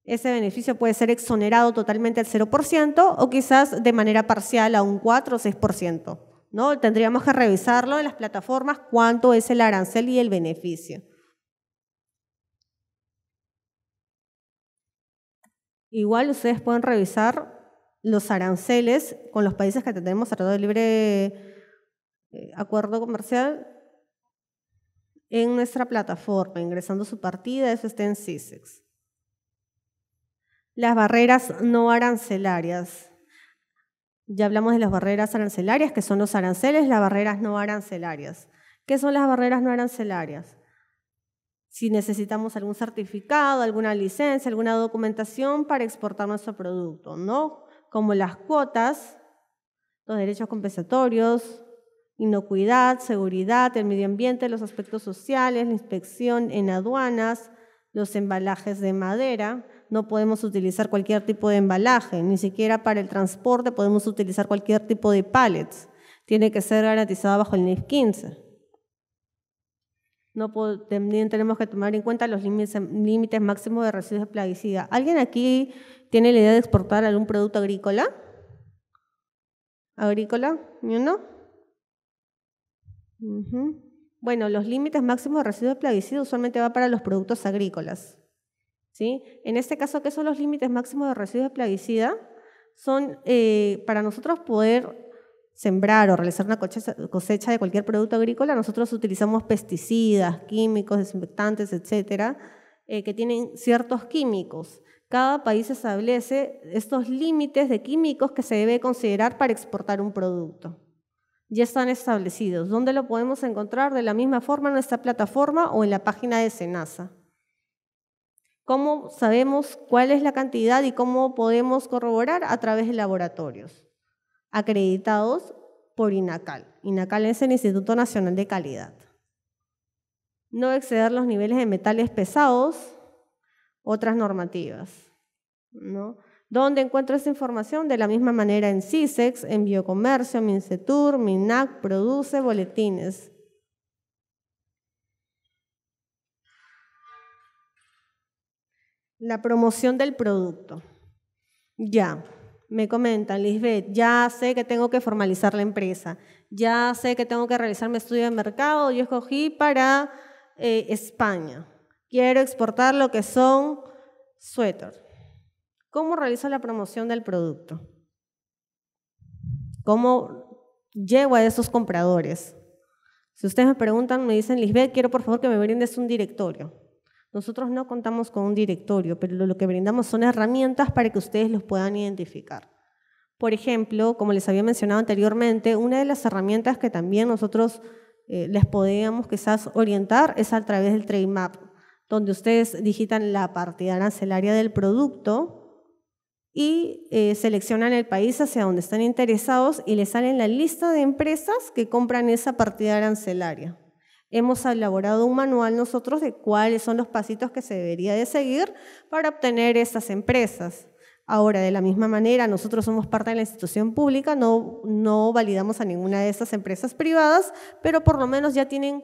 Ese beneficio puede ser exonerado totalmente al 0% o quizás de manera parcial a un 4 o 6%. ¿no? Tendríamos que revisarlo en las plataformas cuánto es el arancel y el beneficio. Igual ustedes pueden revisar los aranceles con los países que tenemos tratado de libre eh, acuerdo comercial en nuestra plataforma, ingresando su partida, eso está en CISEX. Las barreras no arancelarias. Ya hablamos de las barreras arancelarias, que son los aranceles, las barreras no arancelarias. ¿Qué son las barreras no arancelarias? Si necesitamos algún certificado, alguna licencia, alguna documentación para exportar nuestro producto, ¿no? Como las cuotas, los derechos compensatorios, inocuidad, seguridad, el medio ambiente, los aspectos sociales, la inspección en aduanas, los embalajes de madera. No podemos utilizar cualquier tipo de embalaje, ni siquiera para el transporte podemos utilizar cualquier tipo de pallets. Tiene que ser garantizado bajo el NIF 15. No también tenemos que tomar en cuenta los límites máximos de residuos de plaguicida. ¿Alguien aquí tiene la idea de exportar algún producto agrícola? ¿Agrícola? ¿Ni uno? Bueno, los límites máximos de residuos de plaguicida usualmente va para los productos agrícolas. ¿sí? En este caso, ¿qué son los límites máximos de residuos de plaguicida? Son eh, para nosotros poder sembrar o realizar una cosecha de cualquier producto agrícola, nosotros utilizamos pesticidas, químicos, desinfectantes, etcétera, eh, que tienen ciertos químicos. Cada país establece estos límites de químicos que se debe considerar para exportar un producto ya están establecidos. ¿Dónde lo podemos encontrar? De la misma forma en nuestra plataforma o en la página de SENASA. ¿Cómo sabemos cuál es la cantidad y cómo podemos corroborar? A través de laboratorios acreditados por INACAL. INACAL es el Instituto Nacional de Calidad. No exceder los niveles de metales pesados, otras normativas. ¿no? ¿Dónde encuentro esa información de la misma manera en CISEX, en Biocomercio, MINCETUR, MINAC, produce boletines. La promoción del producto. Ya, me comentan, Lisbeth, ya sé que tengo que formalizar la empresa, ya sé que tengo que realizar mi estudio de mercado, yo escogí para eh, España. Quiero exportar lo que son suéteres ¿Cómo realizo la promoción del producto? ¿Cómo llego a esos compradores? Si ustedes me preguntan, me dicen, Lisbeth, quiero por favor que me brindes un directorio. Nosotros no contamos con un directorio, pero lo que brindamos son herramientas para que ustedes los puedan identificar. Por ejemplo, como les había mencionado anteriormente, una de las herramientas que también nosotros eh, les podíamos quizás orientar es a través del Trade Map, donde ustedes digitan la partida arancelaria del producto, y eh, seleccionan el país hacia donde están interesados y les salen la lista de empresas que compran esa partida arancelaria. Hemos elaborado un manual nosotros de cuáles son los pasitos que se debería de seguir para obtener estas empresas. Ahora, de la misma manera, nosotros somos parte de la institución pública, no, no validamos a ninguna de estas empresas privadas, pero por lo menos ya tienen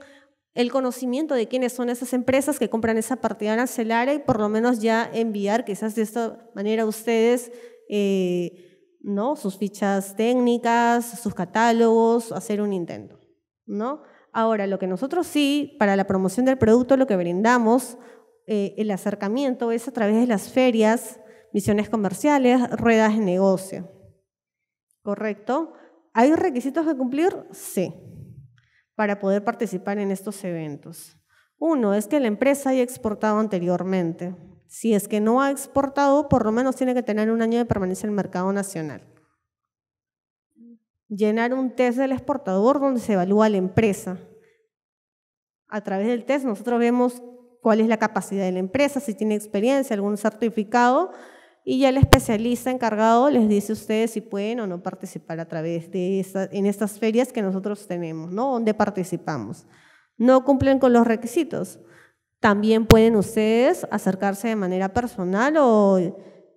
el conocimiento de quiénes son esas empresas que compran esa partida arancelaria y por lo menos ya enviar quizás de esta manera a ustedes eh, ¿no? sus fichas técnicas, sus catálogos, hacer un intento. ¿no? Ahora, lo que nosotros sí, para la promoción del producto, lo que brindamos, eh, el acercamiento es a través de las ferias, misiones comerciales, ruedas de negocio. ¿Correcto? ¿Hay requisitos que cumplir? Sí para poder participar en estos eventos. Uno es que la empresa haya exportado anteriormente. Si es que no ha exportado, por lo menos tiene que tener un año de permanencia en el mercado nacional. Llenar un test del exportador donde se evalúa la empresa. A través del test nosotros vemos cuál es la capacidad de la empresa, si tiene experiencia, algún certificado y ya el especialista encargado les dice a ustedes si pueden o no participar a través de en estas ferias que nosotros tenemos, ¿no? Donde participamos. No cumplen con los requisitos. También pueden ustedes acercarse de manera personal o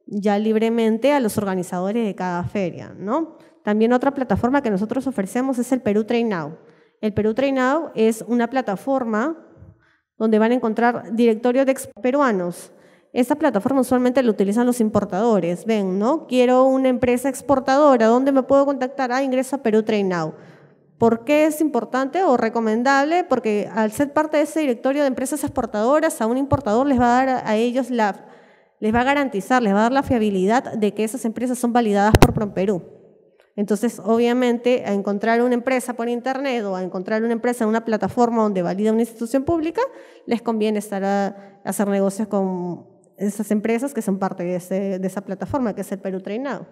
ya libremente a los organizadores de cada feria, ¿no? También otra plataforma que nosotros ofrecemos es el Perú Train Now. El Perú Train Now es una plataforma donde van a encontrar directorios de peruanos, esta plataforma usualmente la utilizan los importadores. Ven, ¿no? Quiero una empresa exportadora. ¿Dónde me puedo contactar? Ah, ingreso a Perú Trade Now. ¿Por qué es importante o recomendable? Porque al ser parte de ese directorio de empresas exportadoras, a un importador les va a dar a ellos la, les va a garantizar, les va a dar la fiabilidad de que esas empresas son validadas por PromPerú. Entonces, obviamente, a encontrar una empresa por internet o a encontrar una empresa en una plataforma donde valida una institución pública, les conviene estar a hacer negocios con esas empresas que son parte de, esa plataforma, que es el Perú Treinado.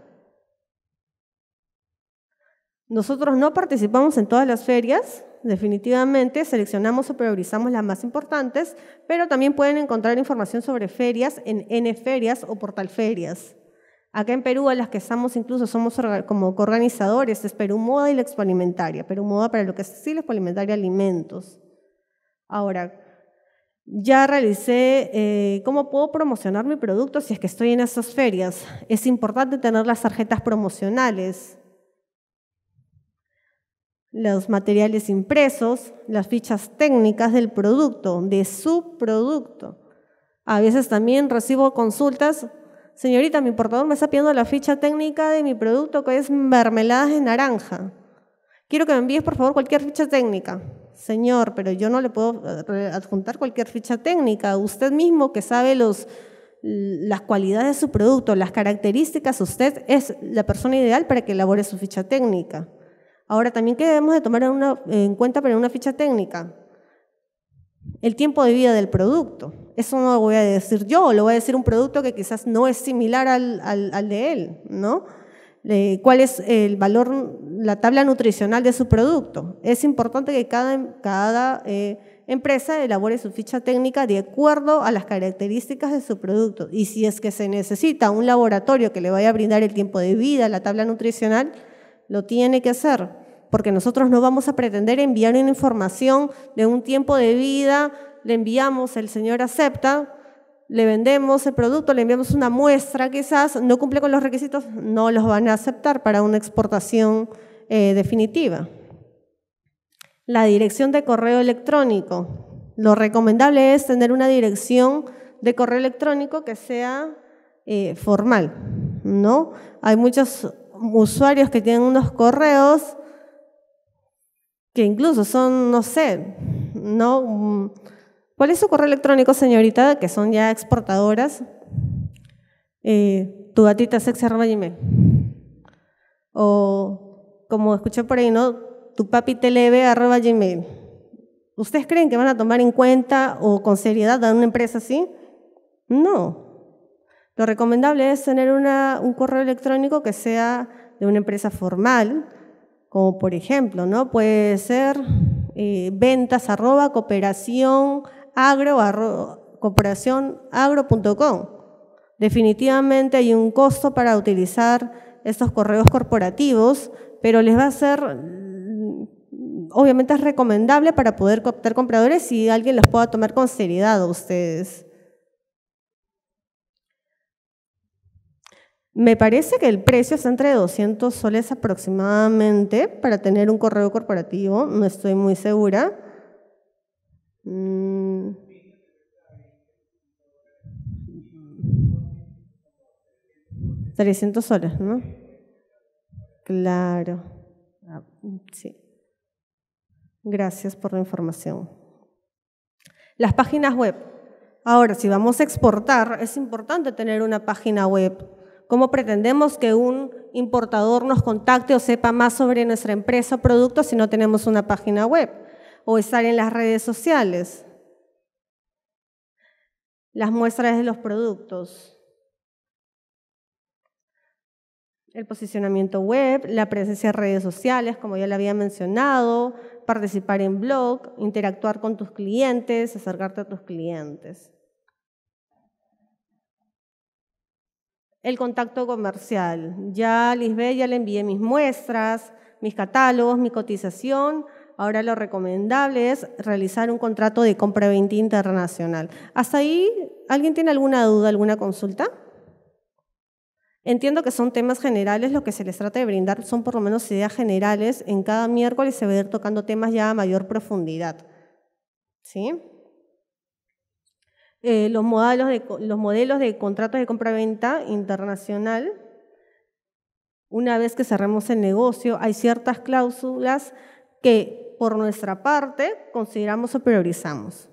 Nosotros no participamos en todas las ferias, definitivamente seleccionamos o priorizamos las más importantes, pero también pueden encontrar información sobre ferias en N-Ferias o Portal Ferias. Acá en Perú, a las que estamos incluso somos como organizadores, es Perú Moda y la Experimentaria. Perú Moda para lo que es sí, la Alimentos. Ahora, ya realicé eh, cómo puedo promocionar mi producto si es que estoy en esas ferias. Es importante tener las tarjetas promocionales, los materiales impresos, las fichas técnicas del producto, de su producto. A veces también recibo consultas, señorita, mi portador me está pidiendo la ficha técnica de mi producto que es mermeladas de naranja. Quiero que me envíes por favor cualquier ficha técnica. Señor, pero yo no le puedo eh, adjuntar cualquier ficha técnica. Usted mismo que sabe los, las cualidades de su producto, las características, usted es la persona ideal para que elabore su ficha técnica. Ahora, también qué debemos de tomar en, cuenta para una ficha técnica el tiempo de vida del producto. Eso no lo voy a decir yo, lo voy a decir un producto que quizás no es similar al, al, al de él, ¿no? cuál es el valor, la tabla nutricional de su producto. Es importante que cada, cada eh, empresa elabore su ficha técnica de acuerdo a las características de su producto. Y si es que se necesita un laboratorio que le vaya a brindar el tiempo de vida, la tabla nutricional, lo tiene que hacer, porque nosotros no vamos a pretender enviar una información de un tiempo de vida, le enviamos, el señor acepta, le vendemos el producto, le enviamos una muestra quizás, no cumple con los requisitos, no los van a aceptar para una exportación eh, definitiva. La dirección de correo electrónico. Lo recomendable es tener una dirección de correo electrónico que sea eh, formal, ¿no? Hay muchos usuarios que tienen unos correos que incluso son, no sé, no mm, ¿Cuál es su correo electrónico, señorita, que son ya exportadoras? Eh, tu gatita gmail. O, como escuché por ahí, ¿no? Tu papi televe, arroba gmail. ¿Ustedes creen que van a tomar en cuenta o con seriedad a una empresa así? No. Lo recomendable es tener una, un correo electrónico que sea de una empresa formal, como por ejemplo, ¿no? Puede ser eh, ventas arroba cooperación agro, agro.com. Definitivamente hay un costo para utilizar estos correos corporativos, pero les va a ser, mm, obviamente es recomendable para poder captar compradores y alguien los pueda tomar con seriedad a ustedes. Me parece que el precio es entre 200 soles aproximadamente para tener un correo corporativo, no estoy muy segura. Mm, 300 horas, ¿no? Claro. Ah, sí. Gracias por la información. Las páginas web. Ahora, si vamos a exportar, es importante tener una página web. ¿Cómo pretendemos que un importador nos contacte o sepa más sobre nuestra empresa o producto si no tenemos una página web? O estar en las redes sociales. Las muestras de los productos. el posicionamiento web, la presencia en redes sociales, como ya le había mencionado, participar en blog, interactuar con tus clientes, acercarte a tus clientes. El contacto comercial. Ya Lisbeth ya le envié mis muestras, mis catálogos, mi cotización. Ahora lo recomendable es realizar un contrato de compra-venta internacional. ¿Hasta ahí alguien tiene alguna duda, alguna consulta? Entiendo que son temas generales, lo que se les trata de brindar son por lo menos ideas generales. En cada miércoles se va a ir tocando temas ya a mayor profundidad. Eh, los, modelos de, los modelos de contratos de compraventa internacional. Una vez que cerremos el negocio, hay ciertas cláusulas que por nuestra parte consideramos o priorizamos.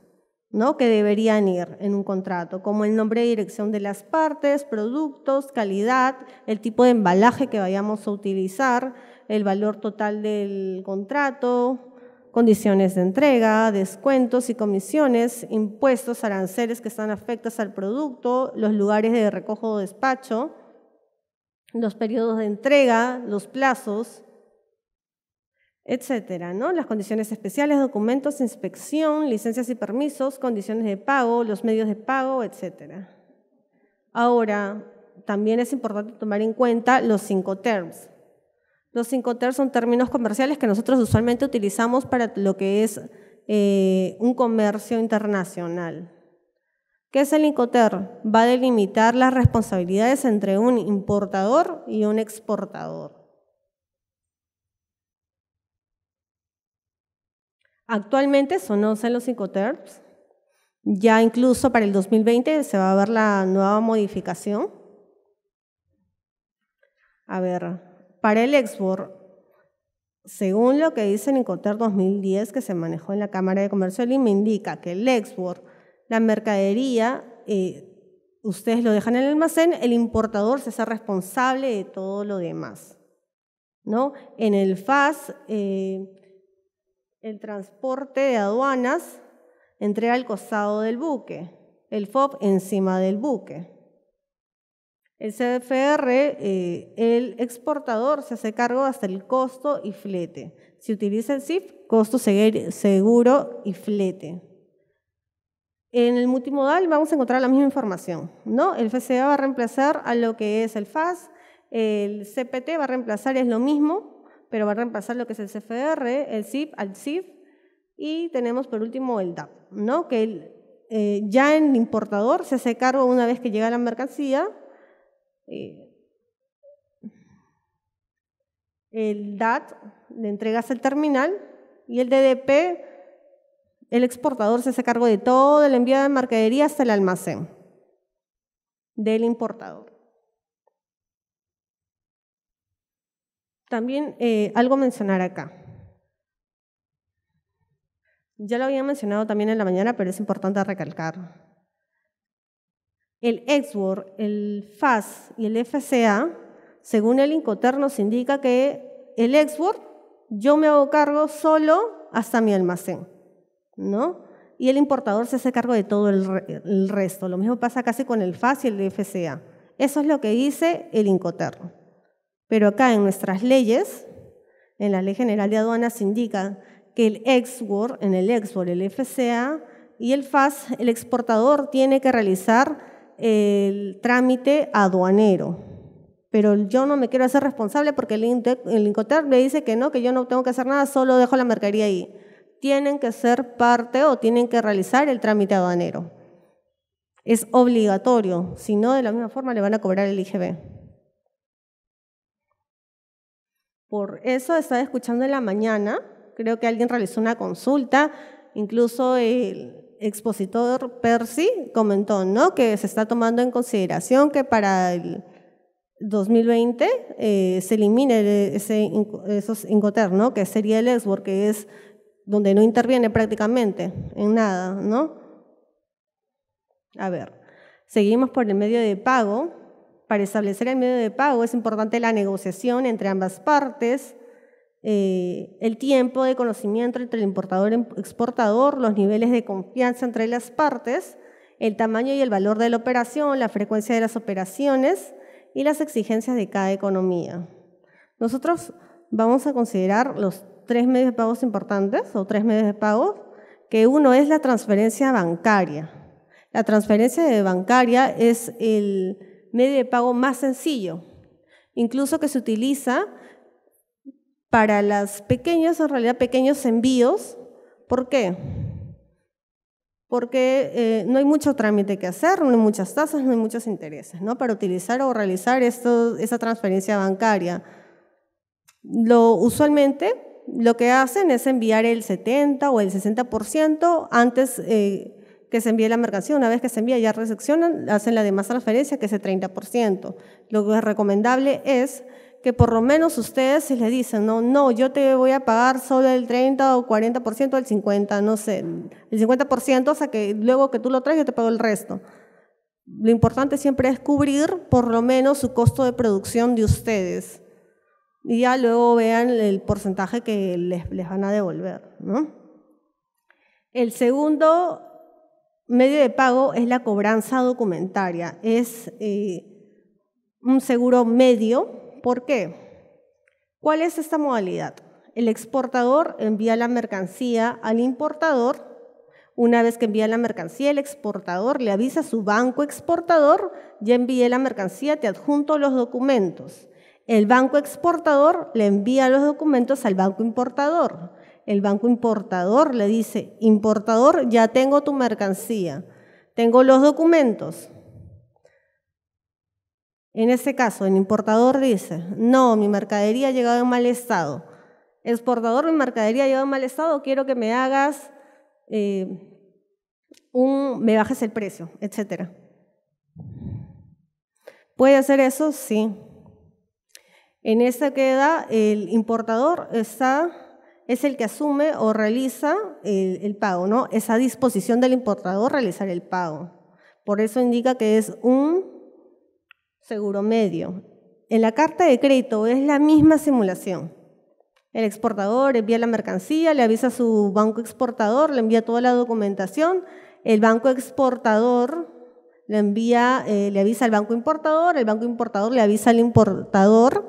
¿no? que deberían ir en un contrato, como el nombre y dirección de las partes, productos, calidad, el tipo de embalaje que vayamos a utilizar, el valor total del contrato, condiciones de entrega, descuentos y comisiones, impuestos, aranceles que están afectos al producto, los lugares de recojo o despacho, los periodos de entrega, los plazos, etcétera, ¿no? Las condiciones especiales, documentos, inspección, licencias y permisos, condiciones de pago, los medios de pago, etcétera. Ahora, también es importante tomar en cuenta los cinco terms. Los cinco terms son términos comerciales que nosotros usualmente utilizamos para lo que es eh, un comercio internacional. ¿Qué es el incoter? Va a delimitar las responsabilidades entre un importador y un exportador. Actualmente son 11 los incoterms. Ya incluso para el 2020 se va a ver la nueva modificación. A ver, para el export, según lo que dice el Incoterm 2010 que se manejó en la Cámara de Comercio de Lima, indica que el export, la mercadería, eh, ustedes lo dejan en el almacén, el importador se hace responsable de todo lo demás. ¿no? En el FAS, eh, el transporte de aduanas entrega el costado del buque, el FOB encima del buque. El CFR, eh, el exportador se hace cargo hasta el costo y flete. Si utiliza el CIF, costo seguro y flete. En el multimodal vamos a encontrar la misma información, ¿no? El FCA va a reemplazar a lo que es el FAS, el CPT va a reemplazar, es lo mismo, pero va a reemplazar lo que es el CFR, el CIF, al CIF, y tenemos por último el DAP, ¿no? que el, eh, ya el importador se hace cargo una vez que llega la mercancía. Eh, el DAT le entregas al terminal y el DDP, el exportador se hace cargo de todo el envío de mercadería hasta el almacén del importador. También eh, algo mencionar acá. Ya lo había mencionado también en la mañana, pero es importante recalcar. El export, el FAS y el FCA, según el Incoterno nos indica que el export, yo me hago cargo solo hasta mi almacén, ¿no? Y el importador se hace cargo de todo el, resto. Lo mismo pasa casi con el FAS y el FCA. Eso es lo que dice el incoterno. Pero acá en nuestras leyes, en la Ley General de Aduanas, se indica que el export, en el export, el FCA y el FAS, el exportador tiene que realizar el trámite aduanero. Pero yo no me quiero hacer responsable porque el, Incoter me dice que no, que yo no tengo que hacer nada, solo dejo la mercadería ahí. Tienen que ser parte o tienen que realizar el trámite aduanero. Es obligatorio, si no, de la misma forma le van a cobrar el IGB. Por eso estaba escuchando en la mañana, creo que alguien realizó una consulta, incluso el expositor Percy comentó, ¿no? Que se está tomando en consideración que para el 2020 eh, se elimine ese, esos incoter, ¿no? Que sería el export, que es donde no interviene prácticamente en nada, ¿no? A ver, seguimos por el medio de pago. Para establecer el medio de pago es importante la negociación entre ambas partes, eh, el tiempo de conocimiento entre el importador y exportador, los niveles de confianza entre las partes, el tamaño y el valor de la operación, la frecuencia de las operaciones y las exigencias de cada economía. Nosotros vamos a considerar los tres medios de pagos importantes o tres medios de pago, que uno es la transferencia bancaria. La transferencia bancaria es el, medio de pago más sencillo, incluso que se utiliza para las pequeñas, en realidad pequeños envíos. ¿Por qué? Porque eh, no hay mucho trámite que hacer, no hay muchas tasas, no hay muchos intereses, ¿no? Para utilizar o realizar esto, esa transferencia bancaria. Lo, usualmente lo que hacen es enviar el 70 o el 60% antes eh, que se envíe la mercancía. Una vez que se envía, ya recepcionan, hacen la demás transferencia, que es el 30%. Lo que es recomendable es que por lo menos ustedes si les dicen, no, no, yo te voy a pagar solo el 30 o 40% el 50, no sé, el 50%, o sea que luego que tú lo traes yo te pago el resto. Lo importante siempre es cubrir por lo menos su costo de producción de ustedes. Y ya luego vean el porcentaje que les, les van a devolver. ¿no? El segundo medio de pago es la cobranza documentaria, es eh, un seguro medio. ¿Por qué? ¿Cuál es esta modalidad? El exportador envía la mercancía al importador. Una vez que envía la mercancía, el exportador le avisa a su banco exportador, ya envié la mercancía, te adjunto los documentos. El banco exportador le envía los documentos al banco importador el banco importador le dice, importador, ya tengo tu mercancía, tengo los documentos. En ese caso, el importador dice, no, mi mercadería ha llegado en mal estado. Exportador, mi mercadería ha llegado en mal estado, quiero que me hagas, eh, un, me bajes el precio, etc. ¿Puede hacer eso? Sí. En esta queda, el importador está es el que asume o realiza el, pago, ¿no? esa disposición del importador realizar el pago. Por eso indica que es un seguro medio. En la carta de crédito es la misma simulación. El exportador envía la mercancía, le avisa a su banco exportador, le envía toda la documentación. El banco exportador le envía, eh, le avisa al banco importador, el banco importador le avisa al importador,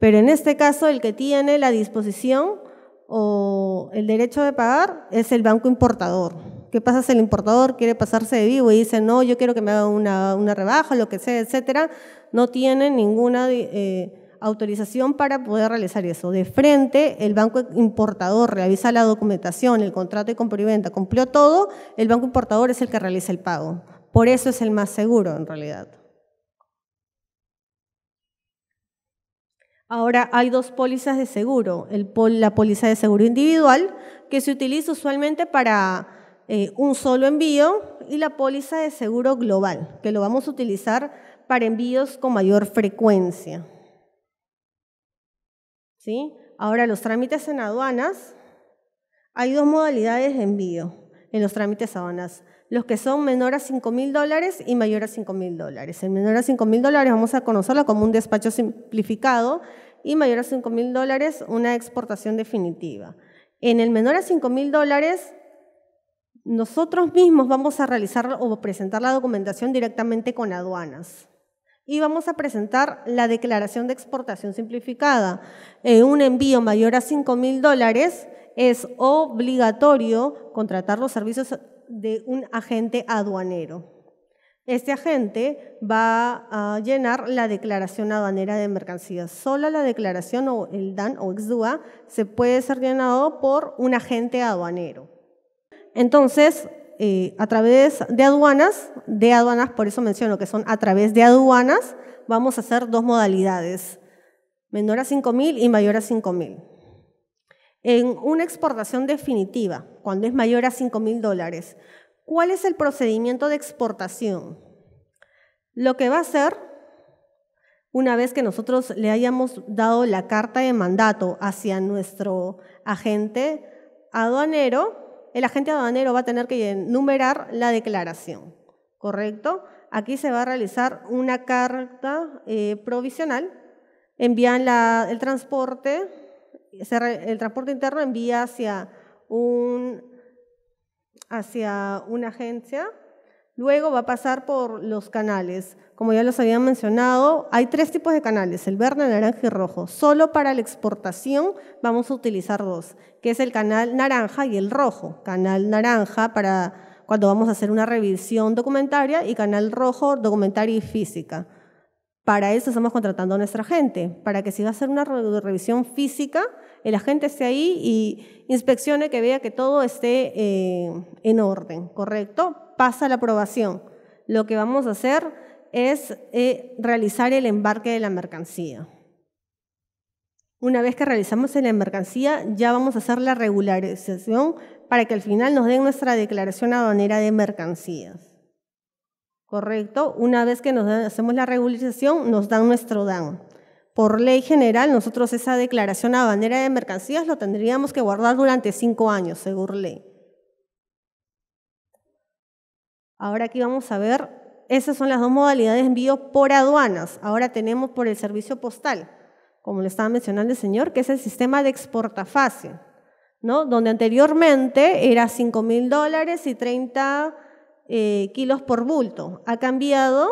pero en este caso el que tiene la disposición o el derecho de pagar es el banco importador. ¿Qué pasa si el importador quiere pasarse de vivo y dice, no, yo quiero que me haga una, rebaja, lo que sea, etcétera? No tiene ninguna eh, autorización para poder realizar eso. De frente, el banco importador revisa la documentación, el contrato de compra y venta, cumplió todo, el banco importador es el que realiza el pago. Por eso es el más seguro, en realidad. Ahora hay dos pólizas de seguro, la póliza de seguro individual, que se utiliza usualmente para eh, un solo envío, y la póliza de seguro global, que lo vamos a utilizar para envíos con mayor frecuencia. ¿Sí? Ahora, los trámites en aduanas, hay dos modalidades de envío en los trámites aduanas. Los que son menor a 5.000 mil dólares y mayor a 5.000 mil dólares. El menor a 5.000 mil dólares vamos a conocerlo como un despacho simplificado y mayor a 5.000 dólares una exportación definitiva. En el menor a 5.000 dólares, nosotros mismos vamos a realizar o presentar la documentación directamente con aduanas y vamos a presentar la declaración de exportación simplificada. Eh, un envío mayor a 5 mil dólares es obligatorio contratar los servicios de un agente aduanero. Este agente va a llenar la declaración aduanera de mercancías. Solo la declaración o el DAN o DUA se puede ser llenado por un agente aduanero. Entonces, eh, a través de aduanas, de aduanas, por eso menciono que son a través de aduanas, vamos a hacer dos modalidades, menor a 5.000 y mayor a 5.000. En una exportación definitiva, cuando es mayor a 5.000 dólares, ¿Cuál es el procedimiento de exportación? Lo que va a hacer, una vez que nosotros le hayamos dado la carta de mandato hacia nuestro agente aduanero, el agente aduanero va a tener que enumerar la declaración, ¿correcto? Aquí se va a realizar una carta eh, provisional, envían la, el transporte, el transporte interno envía hacia un hacia una agencia, luego va a pasar por los canales. Como ya los había mencionado, hay tres tipos de canales, el verde, el naranja y el rojo. Solo para la exportación vamos a utilizar dos, que es el canal naranja y el rojo. Canal naranja para cuando vamos a hacer una revisión documentaria y canal rojo documentaria y física. Para eso estamos contratando a nuestra gente, para que si va a hacer una revisión física, el agente esté ahí y inspeccione que vea que todo esté eh, en orden, ¿correcto? Pasa la aprobación. Lo que vamos a hacer es eh, realizar el embarque de la mercancía. Una vez que realizamos la mercancía, ya vamos a hacer la regularización para que al final nos den nuestra declaración aduanera de mercancías. ¿correcto? Una vez que nos hacemos la regularización, nos dan nuestro DAN. Por ley general, nosotros esa declaración a bandera de mercancías lo tendríamos que guardar durante cinco años, según ley. Ahora aquí vamos a ver, esas son las dos modalidades de envío por aduanas. Ahora tenemos por el servicio postal, como le estaba mencionando el señor, que es el sistema de fácil, ¿no? Donde anteriormente era 5.000 mil dólares y 30 eh, kilos por bulto. Ha cambiado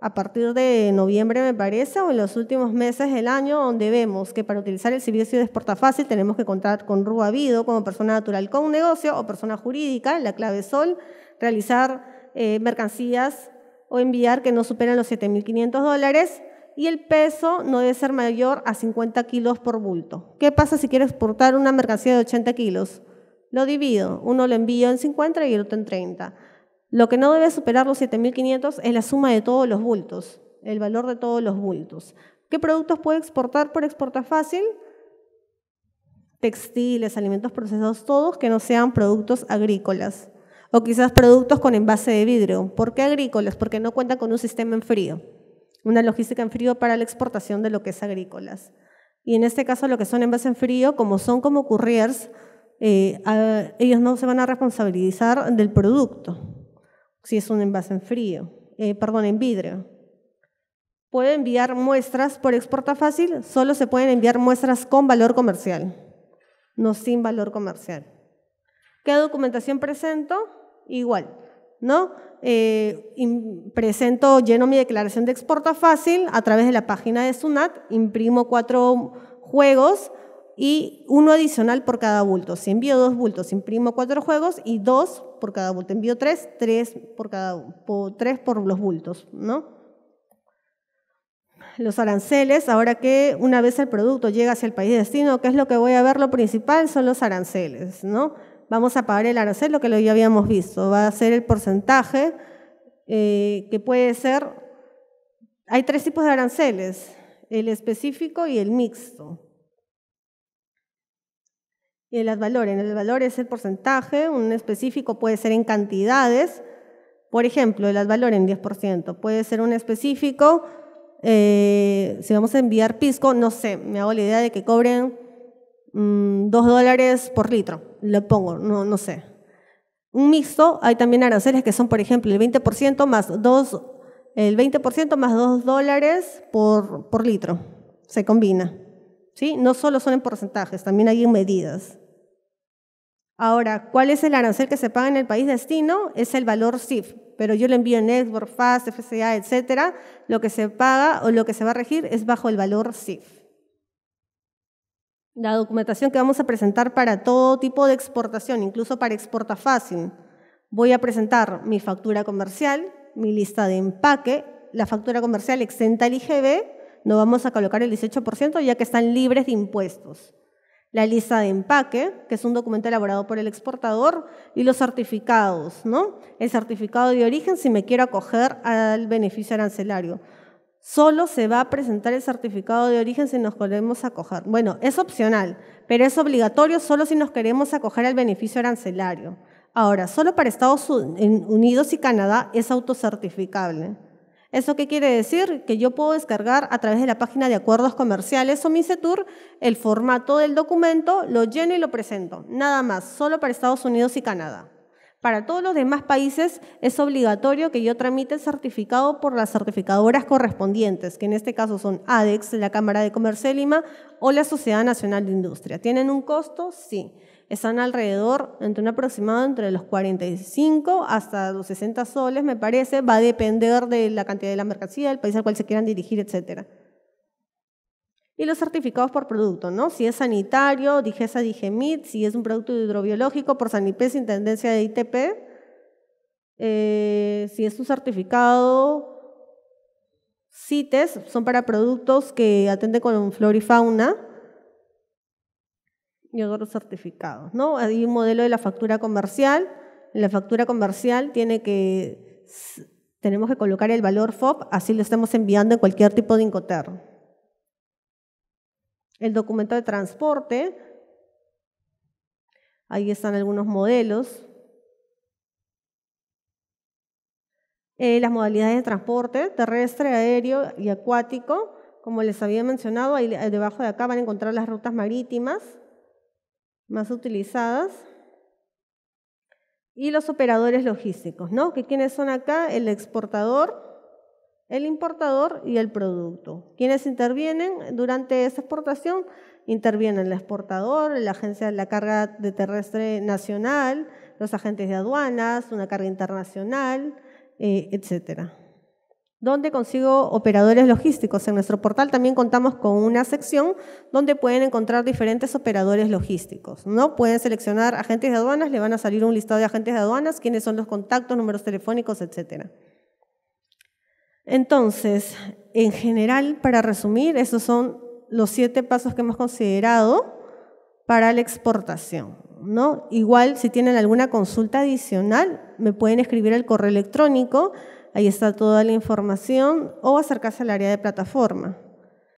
a partir de noviembre, me parece, o en los últimos meses del año, donde vemos que para utilizar el servicio de exporta fácil tenemos que contar con RUA Vido como persona natural con un negocio o persona jurídica, la clave sol, realizar eh, mercancías o enviar que no superan los 7.500 dólares y el peso no debe ser mayor a 50 kilos por bulto. ¿Qué pasa si quiero exportar una mercancía de 80 kilos? Lo divido, uno lo envío en 50 y el otro en 30. Lo que no debe superar los 7.500 es la suma de todos los bultos, el valor de todos los bultos. ¿Qué productos puede exportar por exporta fácil? Textiles, alimentos procesados, todos que no sean productos agrícolas. O quizás productos con envase de vidrio. ¿Por qué agrícolas? Porque no cuentan con un sistema en frío, una logística en frío para la exportación de lo que es agrícolas. Y en este caso lo que son envases en frío, como son como couriers, eh, ellos no se van a responsabilizar del producto si es un envase en frío, eh, perdón, en vidrio. Puede enviar muestras por exporta fácil, solo se pueden enviar muestras con valor comercial, no sin valor comercial. ¿Qué documentación presento? Igual, ¿no? Eh, presento, lleno mi declaración de exporta fácil a través de la página de SUNAT, imprimo cuatro juegos, y uno adicional por cada bulto. Si envío dos bultos, imprimo cuatro juegos y dos por cada bulto. Envío tres, tres por, tres por los bultos, ¿no? Los aranceles, ahora que una vez el producto llega hacia el país de destino, ¿qué es lo que voy a ver? Lo principal son los aranceles, ¿no? Vamos a pagar el arancel, lo que ya habíamos visto, va a ser el porcentaje eh, que puede ser... Hay tres tipos de aranceles, el específico y el mixto y las en El valor es el porcentaje, un específico puede ser en cantidades. Por ejemplo, el las en 10%. Puede ser un específico, eh, si vamos a enviar pisco, no sé, me hago la idea de que cobren mm, dos 2 dólares por litro. lo pongo, no, no sé. Un mixto, hay también aranceles que son, por ejemplo, el 20% más 2, el 20% más dos dólares por, litro. Se combina. ¿Sí? No solo son en porcentajes, también hay en medidas. Ahora, ¿cuál es el arancel que se paga en el país destino? Es el valor CIF, pero yo lo envío en Export, FAST, FCA, etc. Lo que se paga o lo que se va a regir es bajo el valor CIF. La documentación que vamos a presentar para todo tipo de exportación, incluso para exporta fácil, voy a presentar mi factura comercial, mi lista de empaque, la factura comercial exenta el IGB, no vamos a colocar el 18% ya que están libres de impuestos la lista de empaque, que es un documento elaborado por el exportador, y los certificados, ¿no? El certificado de origen si me quiero acoger al beneficio arancelario. Solo se va a presentar el certificado de origen si nos queremos acoger. Bueno, es opcional, pero es obligatorio solo si nos queremos acoger al beneficio arancelario. Ahora, solo para Estados Unidos y Canadá es autocertificable. ¿Eso qué quiere decir? Que yo puedo descargar a través de la página de acuerdos comerciales o MICETUR el formato del documento, lo lleno y lo presento. Nada más, solo para Estados Unidos y Canadá. Para todos los demás países es obligatorio que yo tramite el certificado por las certificadoras correspondientes, que en este caso son ADEX, la Cámara de Comercio de Lima o la Sociedad Nacional de Industria. ¿Tienen un costo? Sí. Están alrededor, entre un aproximado entre los 45 hasta los 60 soles, me parece. Va a depender de la cantidad de la mercancía, del país al cual se quieran dirigir, etcétera y los certificados por producto, ¿no? Si es sanitario, Digesa, Digemit, si es un producto hidrobiológico por Sanipes, Intendencia de ITP, eh, si es un certificado CITES, son para productos que atenden con flora y fauna y otros certificados, ¿no? Hay un modelo de la factura comercial, en la factura comercial tiene que tenemos que colocar el valor FOB, así lo estamos enviando en cualquier tipo de incoterm. El documento de transporte, ahí están algunos modelos. Eh, las modalidades de transporte terrestre, aéreo y acuático. Como les había mencionado, eh, debajo de acá van a encontrar las rutas marítimas más utilizadas. Y los operadores logísticos, ¿no? ¿Que ¿Quiénes son acá? El exportador, el importador y el producto. ¿Quiénes intervienen durante esa exportación intervienen el exportador, la agencia de la carga de terrestre nacional, los agentes de aduanas, una carga internacional, eh, etcétera. Donde consigo operadores logísticos. En nuestro portal también contamos con una sección donde pueden encontrar diferentes operadores logísticos. No pueden seleccionar agentes de aduanas, le van a salir un listado de agentes de aduanas, quiénes son los contactos, números telefónicos, etcétera. Entonces, en general, para resumir, esos son los siete pasos que hemos considerado para la exportación. ¿no? Igual, si tienen alguna consulta adicional, me pueden escribir al correo electrónico, ahí está toda la información, o acercarse al área de plataforma.